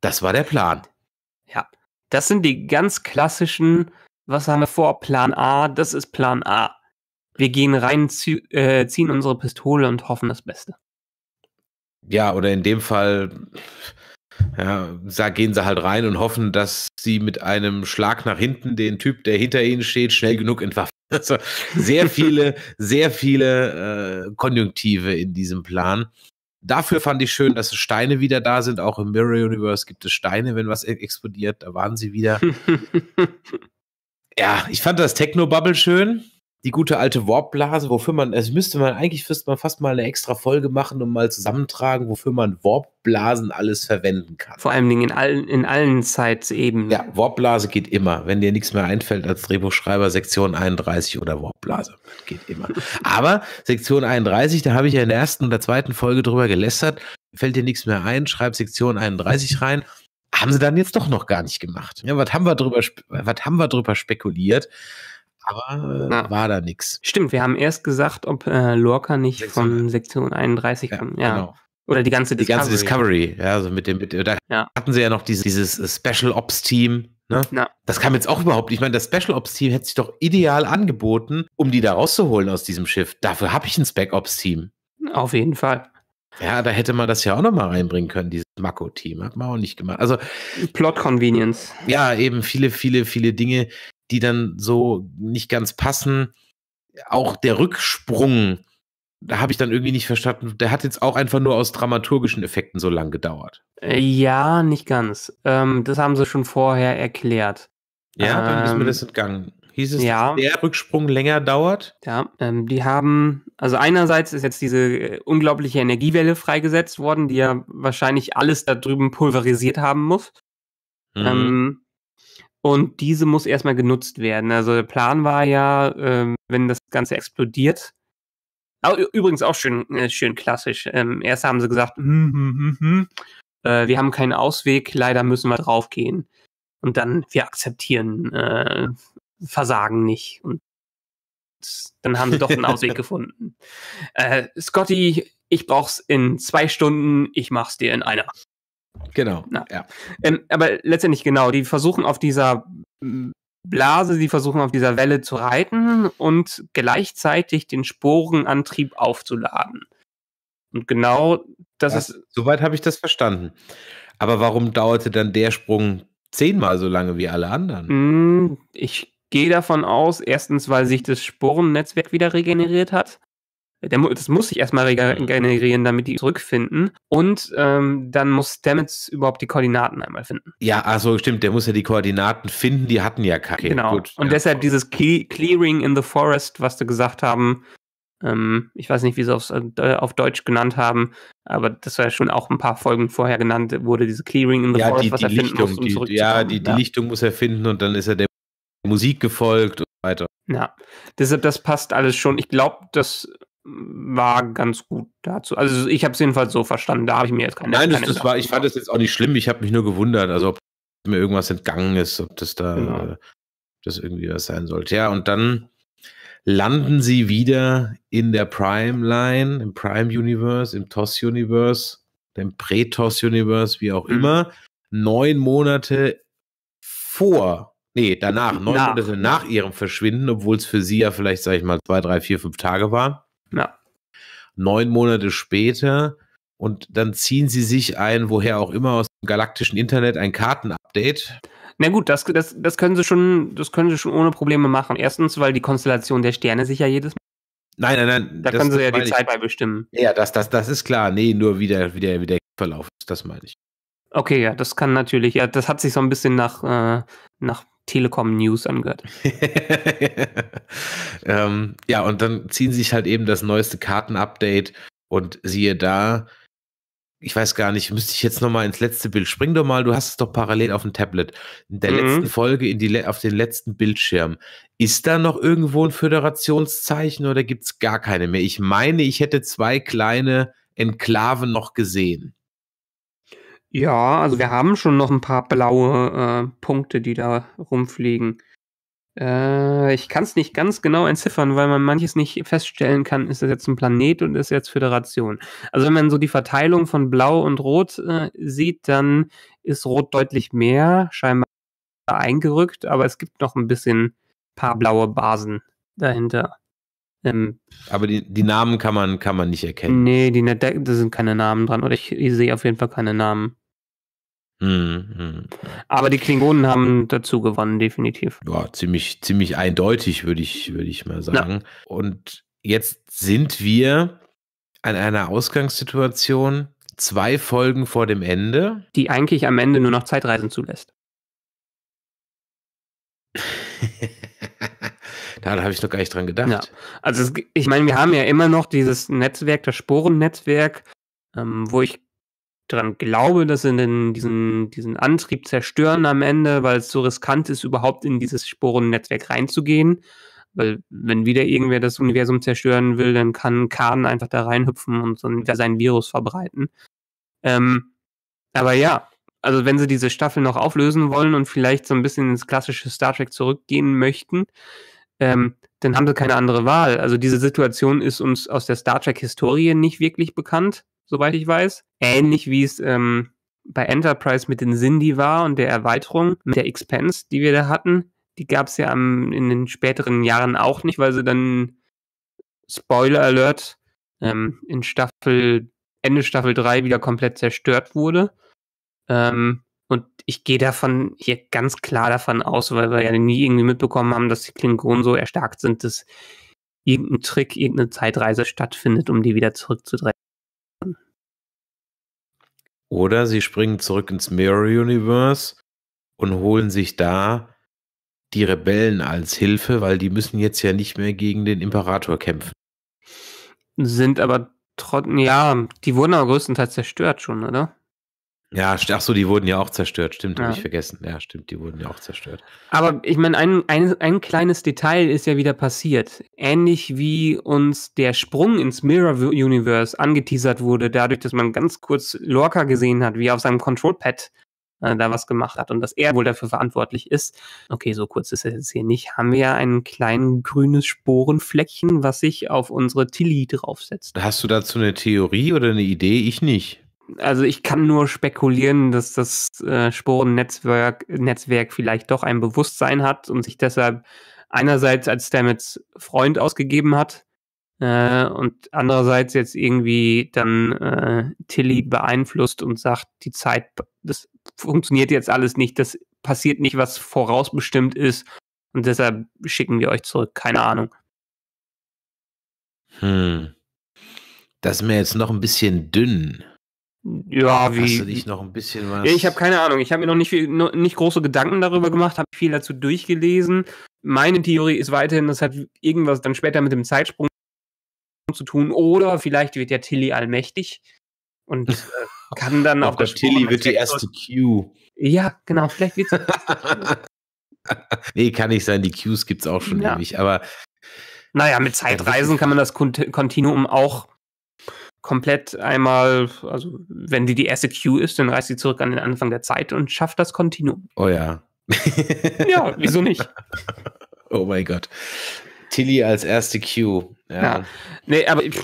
Das war der Plan. Ja, das sind die ganz klassischen, was haben wir vor? Plan A, das ist Plan A. Wir gehen rein, äh, ziehen unsere Pistole und hoffen das Beste. Ja, oder in dem Fall ja, da gehen sie halt rein und hoffen, dass sie mit einem Schlag nach hinten den Typ, der hinter ihnen steht, schnell genug entwaffnen. Also sehr viele, sehr viele äh, Konjunktive in diesem Plan. Dafür fand ich schön, dass Steine wieder da sind. Auch im Mirror Universe gibt es Steine, wenn was e-, explodiert. Da waren sie wieder. ja, ich fand das Techno-Bubble schön die gute alte Warpblase, wofür man, es also müsste man eigentlich fast mal, fast mal eine extra Folge machen und mal zusammentragen, wofür man Warpblasen alles verwenden kann. Vor allen Dingen in allen, in allen eben. Ja, Warpblase geht immer. Wenn dir nichts mehr einfällt als Drehbuchschreiber, Sektion 31 oder Warpblase. Geht immer. Aber Sektion 31, da habe ich ja in der ersten oder zweiten Folge drüber gelästert. Fällt dir nichts mehr ein, schreib Sektion 31 rein haben sie dann jetzt doch noch gar nicht gemacht. Ja, was haben wir drüber, was haben wir drüber spekuliert? aber ja. Äh, war da nichts. Stimmt, wir haben erst gesagt, ob äh, Lorca nicht 600. von Sektion 31 ja, kommt. Ja. Genau. Oder die ganze Discovery. Die ganze Discovery, ja, also mit dem, mit, da ja. hatten sie ja noch dieses, dieses äh, Special Ops Team. Ne? Ja. Das kam jetzt auch überhaupt. nicht. Ich meine, das Special Ops Team hätte sich doch ideal angeboten, um die da rauszuholen aus diesem Schiff. Dafür habe ich ein Spec Ops Team. Auf jeden Fall. Ja, da hätte man das ja auch nochmal reinbringen können, dieses Mako-Team. Hat man auch nicht gemacht. Also Plot Convenience. Ja, eben viele, viele, viele Dinge, die dann so nicht ganz passen. Auch der Rücksprung, da habe ich dann irgendwie nicht verstanden. Der hat jetzt auch einfach nur aus dramaturgischen Effekten so lang gedauert. Äh, ja, nicht ganz. Ähm, das haben sie schon vorher erklärt. Ja, dann ist mir ähm, das entgangen. Hieß es, ja. dass der Rücksprung länger dauert? Ja, ähm, die haben, also einerseits ist jetzt diese äh, unglaubliche Energiewelle freigesetzt worden, die ja wahrscheinlich alles da drüben pulverisiert haben muss. Mhm. Ähm, und diese muss erstmal genutzt werden. Also der Plan war ja, ähm, wenn das Ganze explodiert. Übrigens auch schön, äh, schön klassisch. Ähm, erst haben sie gesagt, hm hm, hm, hm, hm, äh, wir haben keinen Ausweg, leider müssen wir draufgehen. Und dann, wir akzeptieren äh, Versagen nicht. Und dann haben sie doch einen Ausweg gefunden. Äh, Scotty, ich brauch's in zwei Stunden, ich mach's dir in einer. Genau. Na. Ja. Ähm, aber letztendlich genau, die versuchen auf dieser Blase, die versuchen auf dieser Welle zu reiten und gleichzeitig den Sporenantrieb aufzuladen. Und genau das, das ist. Soweit habe ich das verstanden. Aber warum dauerte dann der Sprung zehnmal so lange wie alle anderen? Hm, ich gehe davon aus, erstens, weil sich das Sporennetzwerk wieder regeneriert hat das muss sich erstmal regenerieren, damit die zurückfinden. Und ähm, dann muss Stamets überhaupt die Koordinaten einmal finden. Ja, also stimmt, der muss ja die Koordinaten finden, die hatten ja keine. Genau. Gut, und ja. deshalb dieses Clearing in the Forest, was sie gesagt haben, ähm, ich weiß nicht, wie sie es äh, auf Deutsch genannt haben, aber das war ja schon auch ein paar Folgen vorher genannt, wurde diese Clearing in the ja, Forest, die, was die er Lichtung, finden muss, um die, Ja, die, die ja. Lichtung muss er finden und dann ist er der Musik gefolgt und so weiter. Ja, deshalb, das passt alles schon. Ich glaube, dass war ganz gut dazu. Also ich habe es jedenfalls so verstanden. Da habe ich mir jetzt keine. Nein, das, keine das war. Ich fand es jetzt auch nicht schlimm. Ich habe mich nur gewundert, also ob mir irgendwas entgangen ist, ob das da, genau. Äh, das irgendwie was sein sollte. Ja, und dann landen sie wieder in der Prime Line, im Prime Universe, im TOS Universe, dem Pre-TOS Universe, wie auch mhm. immer. Neun Monate vor Nee, danach, neun nach. Monate nach ihrem Verschwinden, obwohl es für sie ja vielleicht, sag ich mal, zwei, drei, vier, fünf Tage war. Ja. Neun Monate später und dann ziehen sie sich ein, woher auch immer, aus dem galaktischen Internet ein Kartenupdate. Na gut, das, das, das können sie schon, das können sie schon ohne Probleme machen. Erstens, weil die Konstellation der Sterne sich ja jedes Mal Nein, nein, nein. Da das, können sie ja die Zeit bei bestimmen. Ja, das, das, das ist klar. Nee, nur wie der, wie der, wie der Verlauf ist, das meine ich. Okay, ja, das kann natürlich, ja, das hat sich so ein bisschen nach, äh, nach Telekom News angehört. ähm, ja, und dann ziehen sie sich halt eben das neueste Kartenupdate und siehe da, ich weiß gar nicht, müsste ich jetzt nochmal ins letzte Bild Spring doch mal, du hast es doch parallel auf dem Tablet. In der mhm. letzten Folge in die auf den letzten Bildschirm. Ist da noch irgendwo ein Föderationszeichen oder gibt es gar keine mehr? Ich meine, ich hätte zwei kleine Enklaven noch gesehen. Ja, also wir haben schon noch ein paar blaue äh, Punkte, die da rumfliegen. Äh, ich kann es nicht ganz genau entziffern, weil man manches nicht feststellen kann, ist das jetzt ein Planet und ist jetzt Föderation. Also wenn man so die Verteilung von Blau und Rot äh, sieht, dann ist Rot deutlich mehr, scheinbar eingerückt, aber es gibt noch ein bisschen paar blaue Basen dahinter. Ähm, aber die, die Namen kann man, kann man nicht erkennen. Nee, die, da sind keine Namen dran. Oder ich, ich sehe auf jeden Fall keine Namen. Hm, hm. Aber die Klingonen haben dazu gewonnen, definitiv. Ja, ziemlich, ziemlich eindeutig, würde ich, würde ich mal sagen. Ja. Und jetzt sind wir an einer Ausgangssituation zwei Folgen vor dem Ende. Die eigentlich am Ende nur noch Zeitreisen zulässt. Da habe ich noch gar nicht dran gedacht. Ja. Also es, ich meine, wir haben ja immer noch dieses Netzwerk, das Sporennetzwerk, ähm, wo ich dran glaube, dass sie den, diesen, diesen Antrieb zerstören am Ende, weil es so riskant ist, überhaupt in dieses Sporennetzwerk reinzugehen. Weil wenn wieder irgendwer das Universum zerstören will, dann kann Kahn einfach da reinhüpfen und so sein Virus verbreiten. Ähm, aber ja, also wenn sie diese Staffel noch auflösen wollen und vielleicht so ein bisschen ins klassische Star Trek zurückgehen möchten, ähm, dann haben sie keine andere Wahl. Also diese Situation ist uns aus der Star Trek-Historie nicht wirklich bekannt soweit ich weiß. Ähnlich wie es ähm, bei Enterprise mit den Sindhi war und der Erweiterung mit der Expense, die wir da hatten. Die gab es ja am, in den späteren Jahren auch nicht, weil sie dann, Spoiler Alert, ähm, in Staffel, Ende Staffel 3 wieder komplett zerstört wurde. Ähm, und ich gehe davon hier ganz klar davon aus, weil wir ja nie irgendwie mitbekommen haben, dass die Klingonen so erstarkt sind, dass irgendein Trick, irgendeine Zeitreise stattfindet, um die wieder zurückzudrehen. Oder sie springen zurück ins Mirror Universe und holen sich da die Rebellen als Hilfe, weil die müssen jetzt ja nicht mehr gegen den Imperator kämpfen. Sind aber trotzdem, ja, die wurden aber größtenteils zerstört schon, oder? Ja, ach so, die wurden ja auch zerstört. Stimmt, ja. habe ich vergessen. Ja, stimmt, die wurden ja auch zerstört. Aber ich meine, ein, ein, ein kleines Detail ist ja wieder passiert. Ähnlich wie uns der Sprung ins Mirror Universe angeteasert wurde, dadurch, dass man ganz kurz Lorca gesehen hat, wie er auf seinem Control-Pad äh, da was gemacht hat und dass er wohl dafür verantwortlich ist. Okay, so kurz ist er jetzt hier nicht. Haben wir ja ein kleines grünes Sporenfleckchen, was sich auf unsere Tilly draufsetzt. Hast du dazu eine Theorie oder eine Idee? Ich nicht also ich kann nur spekulieren, dass das äh, Sporennetzwerk Netzwerk vielleicht doch ein Bewusstsein hat und sich deshalb einerseits als Stamets Freund ausgegeben hat äh, und andererseits jetzt irgendwie dann äh, Tilly beeinflusst und sagt, die Zeit, das funktioniert jetzt alles nicht, das passiert nicht, was vorausbestimmt ist und deshalb schicken wir euch zurück, keine Ahnung. Hm. Das ist mir jetzt noch ein bisschen dünn. Ja, wie. Hast du dich noch ein bisschen was? Ich habe keine Ahnung. Ich habe mir noch nicht, viel, noch nicht große Gedanken darüber gemacht, habe viel dazu durchgelesen. Meine Theorie ist weiterhin, das hat irgendwas dann später mit dem Zeitsprung zu tun. Oder vielleicht wird ja Tilly allmächtig und äh, kann dann oh auf, auf der Tilly wird die erste Q. Ja, genau. Vielleicht wird sie. nee, kann nicht sein. Die Qs gibt es auch schon ja. ewig. Aber. Naja, mit Zeitreisen kann man das Kontinuum auch komplett einmal, also wenn die die erste Q ist, dann reißt sie zurück an den Anfang der Zeit und schafft das Kontinuum. Oh ja. ja, wieso nicht? Oh mein Gott. Tilly als erste Q. Ja. ja. Nee, aber ich,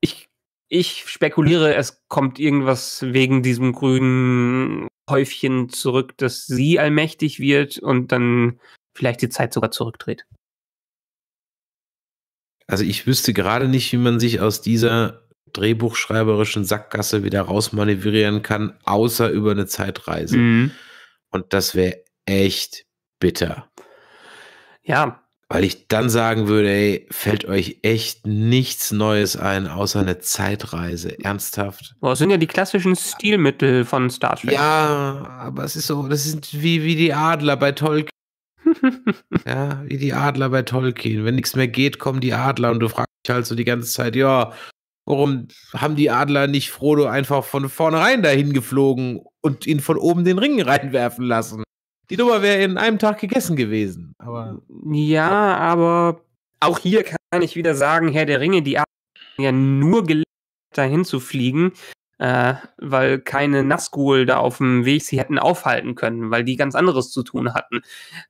ich, ich spekuliere, es kommt irgendwas wegen diesem grünen Häufchen zurück, dass sie allmächtig wird und dann vielleicht die Zeit sogar zurückdreht. Also ich wüsste gerade nicht, wie man sich aus dieser drehbuchschreiberischen Sackgasse wieder rausmanövrieren kann, außer über eine Zeitreise. Mhm. Und das wäre echt bitter. Ja. Weil ich dann sagen würde, ey, fällt euch echt nichts Neues ein, außer eine Zeitreise. Ernsthaft. Boah, das sind ja die klassischen Stilmittel von Star Trek. Ja, aber es ist so, das sind wie, wie die Adler bei Tolkien. ja, wie die Adler bei Tolkien. Wenn nichts mehr geht, kommen die Adler und du fragst dich halt so die ganze Zeit, ja, Warum haben die Adler nicht Frodo einfach von vornherein dahin geflogen und ihn von oben den Ring reinwerfen lassen? Die Nummer wäre in einem Tag gegessen gewesen. Aber ja, aber auch hier kann ich wieder sagen, Herr der Ringe, die Adler ja nur gelernt, dahin zu fliegen, äh, weil keine Nazgul da auf dem Weg sie hätten aufhalten können, weil die ganz anderes zu tun hatten.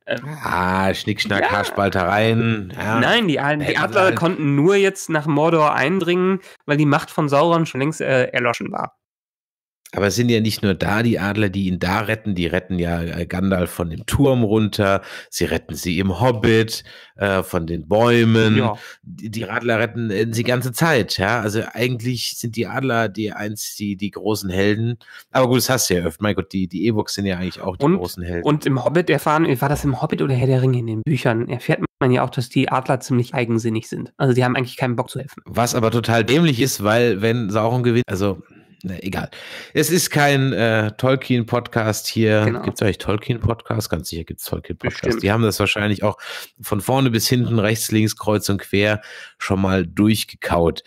Ähm, ah, Schnickschnack, ja. Haarspaltereien. Ja. Nein, die, die Adler halt konnten nur jetzt nach Mordor eindringen, weil die Macht von Sauron schon längst äh, erloschen war. Aber es sind ja nicht nur da die Adler, die ihn da retten. Die retten ja äh, Gandalf von dem Turm runter. Sie retten sie im Hobbit, äh, von den Bäumen. Ja. Die, die, Adler retten äh, sie ganze Zeit. Ja, also eigentlich sind die Adler die eins, die, die großen Helden. Aber gut, das hast du ja öfter. Mein Gott, die, die E-Books sind ja eigentlich auch die und, großen Helden. Und im Hobbit erfahren, war das im Hobbit oder Herr der Ringe in den Büchern, erfährt man ja auch, dass die Adler ziemlich eigensinnig sind. Also die haben eigentlich keinen Bock zu helfen. Was aber total dämlich ist, weil wenn Sauron gewinnt, also ne, egal. Es ist kein äh, Tolkien-Podcast hier. Genau. Gibt es eigentlich Tolkien-Podcast? Ganz sicher gibt es Tolkien-Podcast. Die haben das wahrscheinlich auch von vorne bis hinten, rechts, links, kreuz und quer schon mal durchgekaut.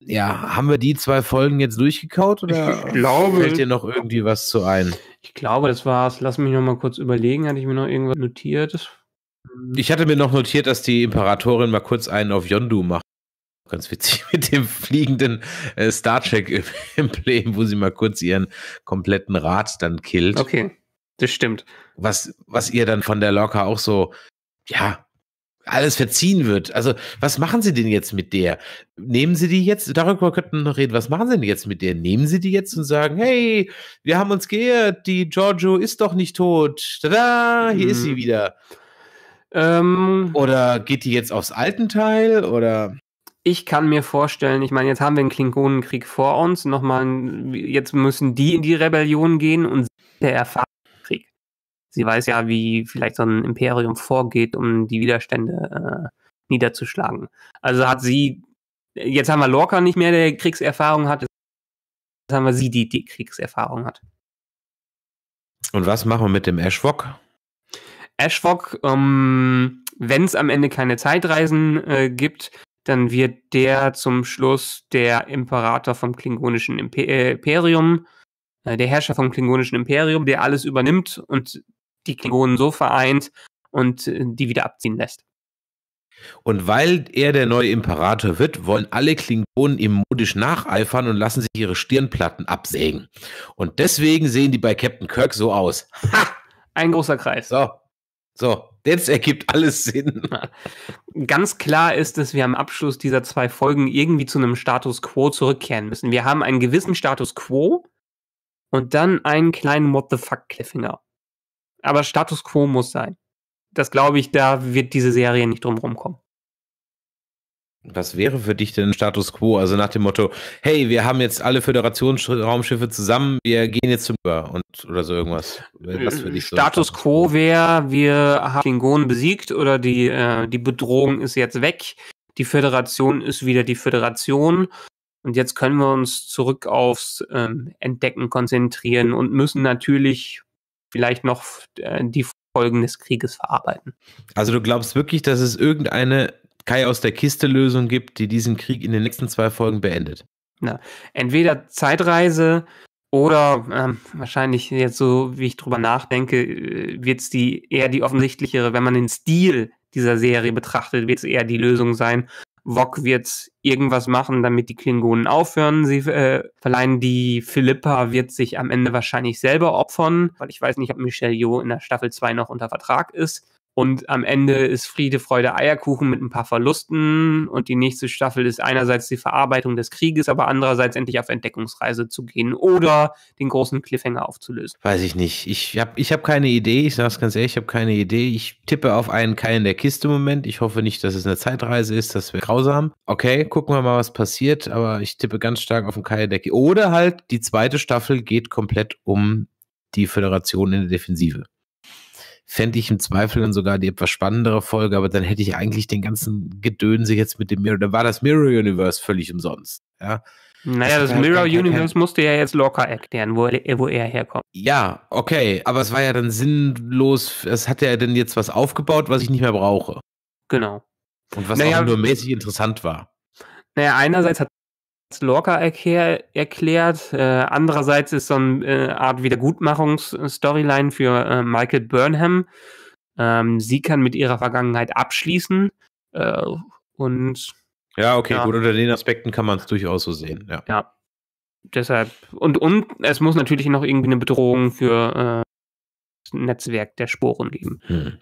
Ja, haben wir die zwei Folgen jetzt durchgekaut oder ich glaube, fällt dir noch irgendwie was zu ein? Ich glaube, das war's. Lass mich noch mal kurz überlegen. Hatte ich mir noch irgendwas notiert? Ich hatte mir noch notiert, dass die Imperatorin mal kurz einen auf Yondu macht ganz witzig mit dem fliegenden äh, Star Trek-Emblem, wo sie mal kurz ihren kompletten Rad dann killt. Okay, das stimmt. Was, was ihr dann von der Locker auch so, ja, alles verziehen wird. Also, was machen sie denn jetzt mit der? Nehmen sie die jetzt, darüber könnten wir noch reden, was machen sie denn jetzt mit der? Nehmen sie die jetzt und sagen, hey, wir haben uns geirrt, die Giorgio ist doch nicht tot. Tada, hier mhm. ist sie mhm. wieder. Ähm, oder geht die jetzt aufs Teil? oder? ich kann mir vorstellen, ich meine, jetzt haben wir einen Klingonenkrieg vor uns, nochmal, jetzt müssen die in die Rebellion gehen und der erfahrt Krieg. Sie weiß ja, wie vielleicht so ein Imperium vorgeht, um die Widerstände äh, niederzuschlagen. Also hat sie, jetzt haben wir Lorca nicht mehr, der Kriegserfahrung hat, jetzt haben wir sie, die die Kriegserfahrung hat. Und was machen wir mit dem Ashwok? Ashwok, ähm, wenn es am Ende keine Zeitreisen äh, gibt, dann wird der zum Schluss der Imperator vom klingonischen äh, Imperium, äh, der Herrscher vom klingonischen Imperium, der alles übernimmt und die Klingonen so vereint und äh, die wieder abziehen lässt. Und weil er der neue Imperator wird, wollen alle Klingonen ihm modisch nacheifern und lassen sich ihre Stirnplatten absägen. Und deswegen sehen die bei Captain Kirk so aus. Ha! Ein großer Kreis. So, so, Jetzt ergibt alles Sinn. Ganz klar ist, dass wir am Abschluss dieser zwei Folgen irgendwie zu einem Status quo zurückkehren müssen. Wir haben einen gewissen Status quo und dann einen kleinen What the fuck Cliffhanger. Aber Status quo muss sein. Das glaube ich, da wird diese Serie nicht drum rumkommen. Was wäre für dich denn Status quo? Also nach dem Motto, hey, wir haben jetzt alle Föderationsraumschiffe zusammen, wir gehen jetzt zum über und oder so irgendwas. Status so quo wäre, wir haben den Klingonen besiegt oder die, äh, die Bedrohung ist jetzt weg. Die Föderation ist wieder die Föderation. Und jetzt können wir uns zurück aufs ähm, Entdecken konzentrieren und müssen natürlich vielleicht noch äh, die Folgen des Krieges verarbeiten. Also du glaubst wirklich, dass es irgendeine Kai aus der Kiste Lösung gibt, die diesen Krieg in den nächsten zwei Folgen beendet. Na, entweder Zeitreise oder ähm, wahrscheinlich jetzt so, wie ich drüber nachdenke, äh, wird es die eher die offensichtlichere, wenn man den Stil dieser Serie betrachtet, wird es eher die Lösung sein. Wok wird irgendwas machen, damit die Klingonen aufhören. Sie äh, verleihen die Philippa wird sich am Ende wahrscheinlich selber opfern, weil ich weiß nicht, ob Michelle Jo in der Staffel 2 noch unter Vertrag ist. Und am Ende ist Friede, Freude, Eierkuchen mit ein paar Verlusten. Und die nächste Staffel ist einerseits die Verarbeitung des Krieges, aber andererseits endlich auf Entdeckungsreise zu gehen oder den großen Cliffhanger aufzulösen. Weiß ich nicht. Ich habe ich hab keine Idee. Ich sage es ganz ehrlich, ich habe keine Idee. Ich tippe auf einen Kai in der Kiste im Moment. Ich hoffe nicht, dass es eine Zeitreise ist. Das wäre grausam. Okay, gucken wir mal, was passiert. Aber ich tippe ganz stark auf einen Kai in der Kiste. Oder halt, die zweite Staffel geht komplett um die Föderation in der Defensive fände ich im Zweifel dann sogar die etwas spannendere Folge, aber dann hätte ich eigentlich den ganzen Gedönse jetzt mit dem Mirror, da war das Mirror Universe völlig umsonst. Ja. Naja, das, das Mirror Universe musste ja jetzt locker erklären, wo er, wo er herkommt. Ja, okay, aber es war ja dann sinnlos, es hat ja dann jetzt was aufgebaut, was ich nicht mehr brauche. Genau. Und was naja, auch nur mäßig interessant war. Naja, einerseits hat Lorca erklär, erklärt. Äh, andererseits ist so eine äh, Art Wiedergutmachungsstoryline für äh, Michael Burnham. Ähm, sie kann mit ihrer Vergangenheit abschließen äh, und ja, okay, ja. gut. Unter den Aspekten kann man es durchaus so sehen. Ja. ja. Deshalb und und es muss natürlich noch irgendwie eine Bedrohung für äh, das Netzwerk der Sporen geben. Hm.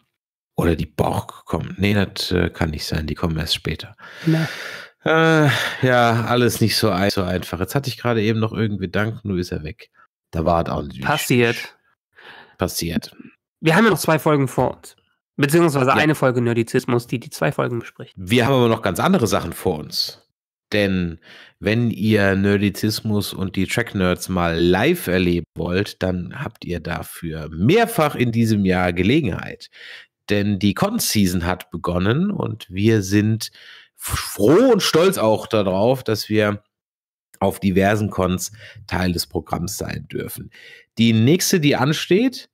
Oder die Borg kommen. Nee, das äh, kann nicht sein. Die kommen erst später. Na. Äh, ja, alles nicht so, ein, so, einfach. Jetzt hatte ich gerade eben noch irgendwie Gedanken, nur ist er weg. Da war es auch nicht. Passiert. Passiert. Wir haben ja noch zwei Folgen vor uns. Beziehungsweise ja. eine Folge Nerdizismus, die die zwei Folgen bespricht. Wir haben aber noch ganz andere Sachen vor uns. Denn wenn ihr Nerdizismus und die Track Nerds mal live erleben wollt, dann habt ihr dafür mehrfach in diesem Jahr Gelegenheit. Denn die Con-Season hat begonnen und wir sind froh und stolz auch darauf, dass wir auf diversen Cons Teil des Programms sein dürfen. Die nächste, die ansteht,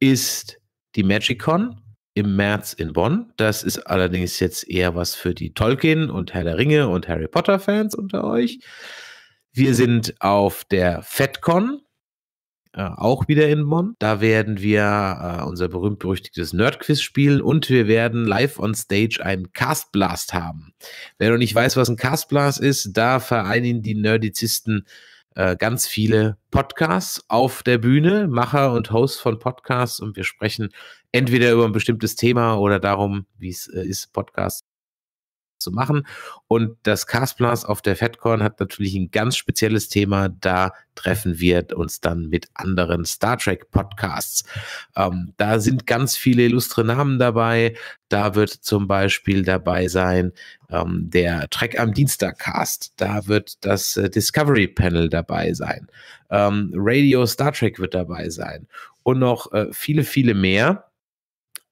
ist die MagicCon im März in Bonn. Das ist allerdings jetzt eher was für die Tolkien und Herr der Ringe und Harry Potter Fans unter euch. Wir sind auf der FedCon äh, auch wieder in Bonn. Da werden wir äh, unser berühmt-berüchtigtes Nerdquiz spielen und wir werden live on stage einen Castblast haben. Wer noch nicht weiß, was ein Castblast ist, da vereinen die Nerdizisten äh, ganz viele Podcasts auf der Bühne, Macher und Host von Podcasts und wir sprechen entweder über ein bestimmtes Thema oder darum, wie es äh, ist, Podcasts zu machen. Und das Casplas auf der FedCon hat natürlich ein ganz spezielles Thema. Da treffen wir uns dann mit anderen Star Trek Podcasts. Ähm, da sind ganz viele illustre Namen dabei. Da wird zum Beispiel dabei sein ähm, der Trek am Dienstag Cast. Da wird das äh, Discovery Panel dabei sein. Ähm, Radio Star Trek wird dabei sein. Und noch äh, viele, viele mehr.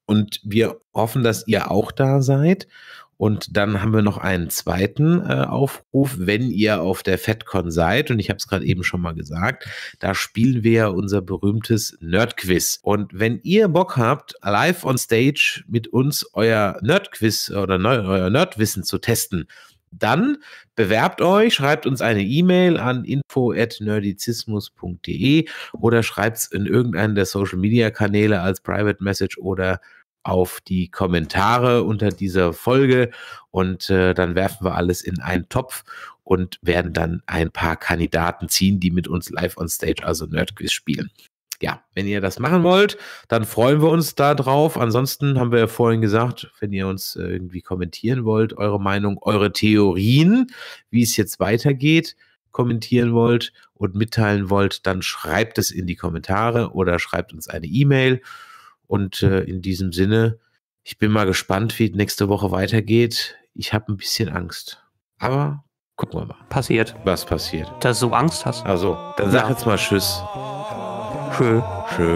Und wir hoffen, dass ihr auch da seid und dann haben wir noch einen zweiten äh, Aufruf, wenn ihr auf der FedCon seid, und ich habe es gerade eben schon mal gesagt, da spielen wir ja unser berühmtes Nerdquiz. Und wenn ihr Bock habt, live on stage mit uns euer Nerdquiz äh, oder ne euer Nerdwissen zu testen, dann bewerbt euch, schreibt uns eine E-Mail an info@nerdizismus.de oder schreibt es in irgendeinen der Social Media Kanäle als Private Message oder auf die Kommentare unter dieser Folge und äh, dann werfen wir alles in einen Topf und werden dann ein paar Kandidaten ziehen, die mit uns live on stage, also Nerdquiz spielen. Ja, wenn ihr das machen wollt, dann freuen wir uns da drauf. Ansonsten haben wir ja vorhin gesagt, wenn ihr uns äh, irgendwie kommentieren wollt, eure Meinung, eure Theorien, wie es jetzt weitergeht, kommentieren wollt und mitteilen wollt, dann schreibt es in die Kommentare oder schreibt uns eine E-Mail. Und äh, in diesem Sinne, ich bin mal gespannt, wie es nächste Woche weitergeht. Ich habe ein bisschen Angst. Aber gucken wir mal. Passiert. Was passiert? Dass du Angst hast. Also, dann sag ja. jetzt mal Tschüss. Tschö. Tschö.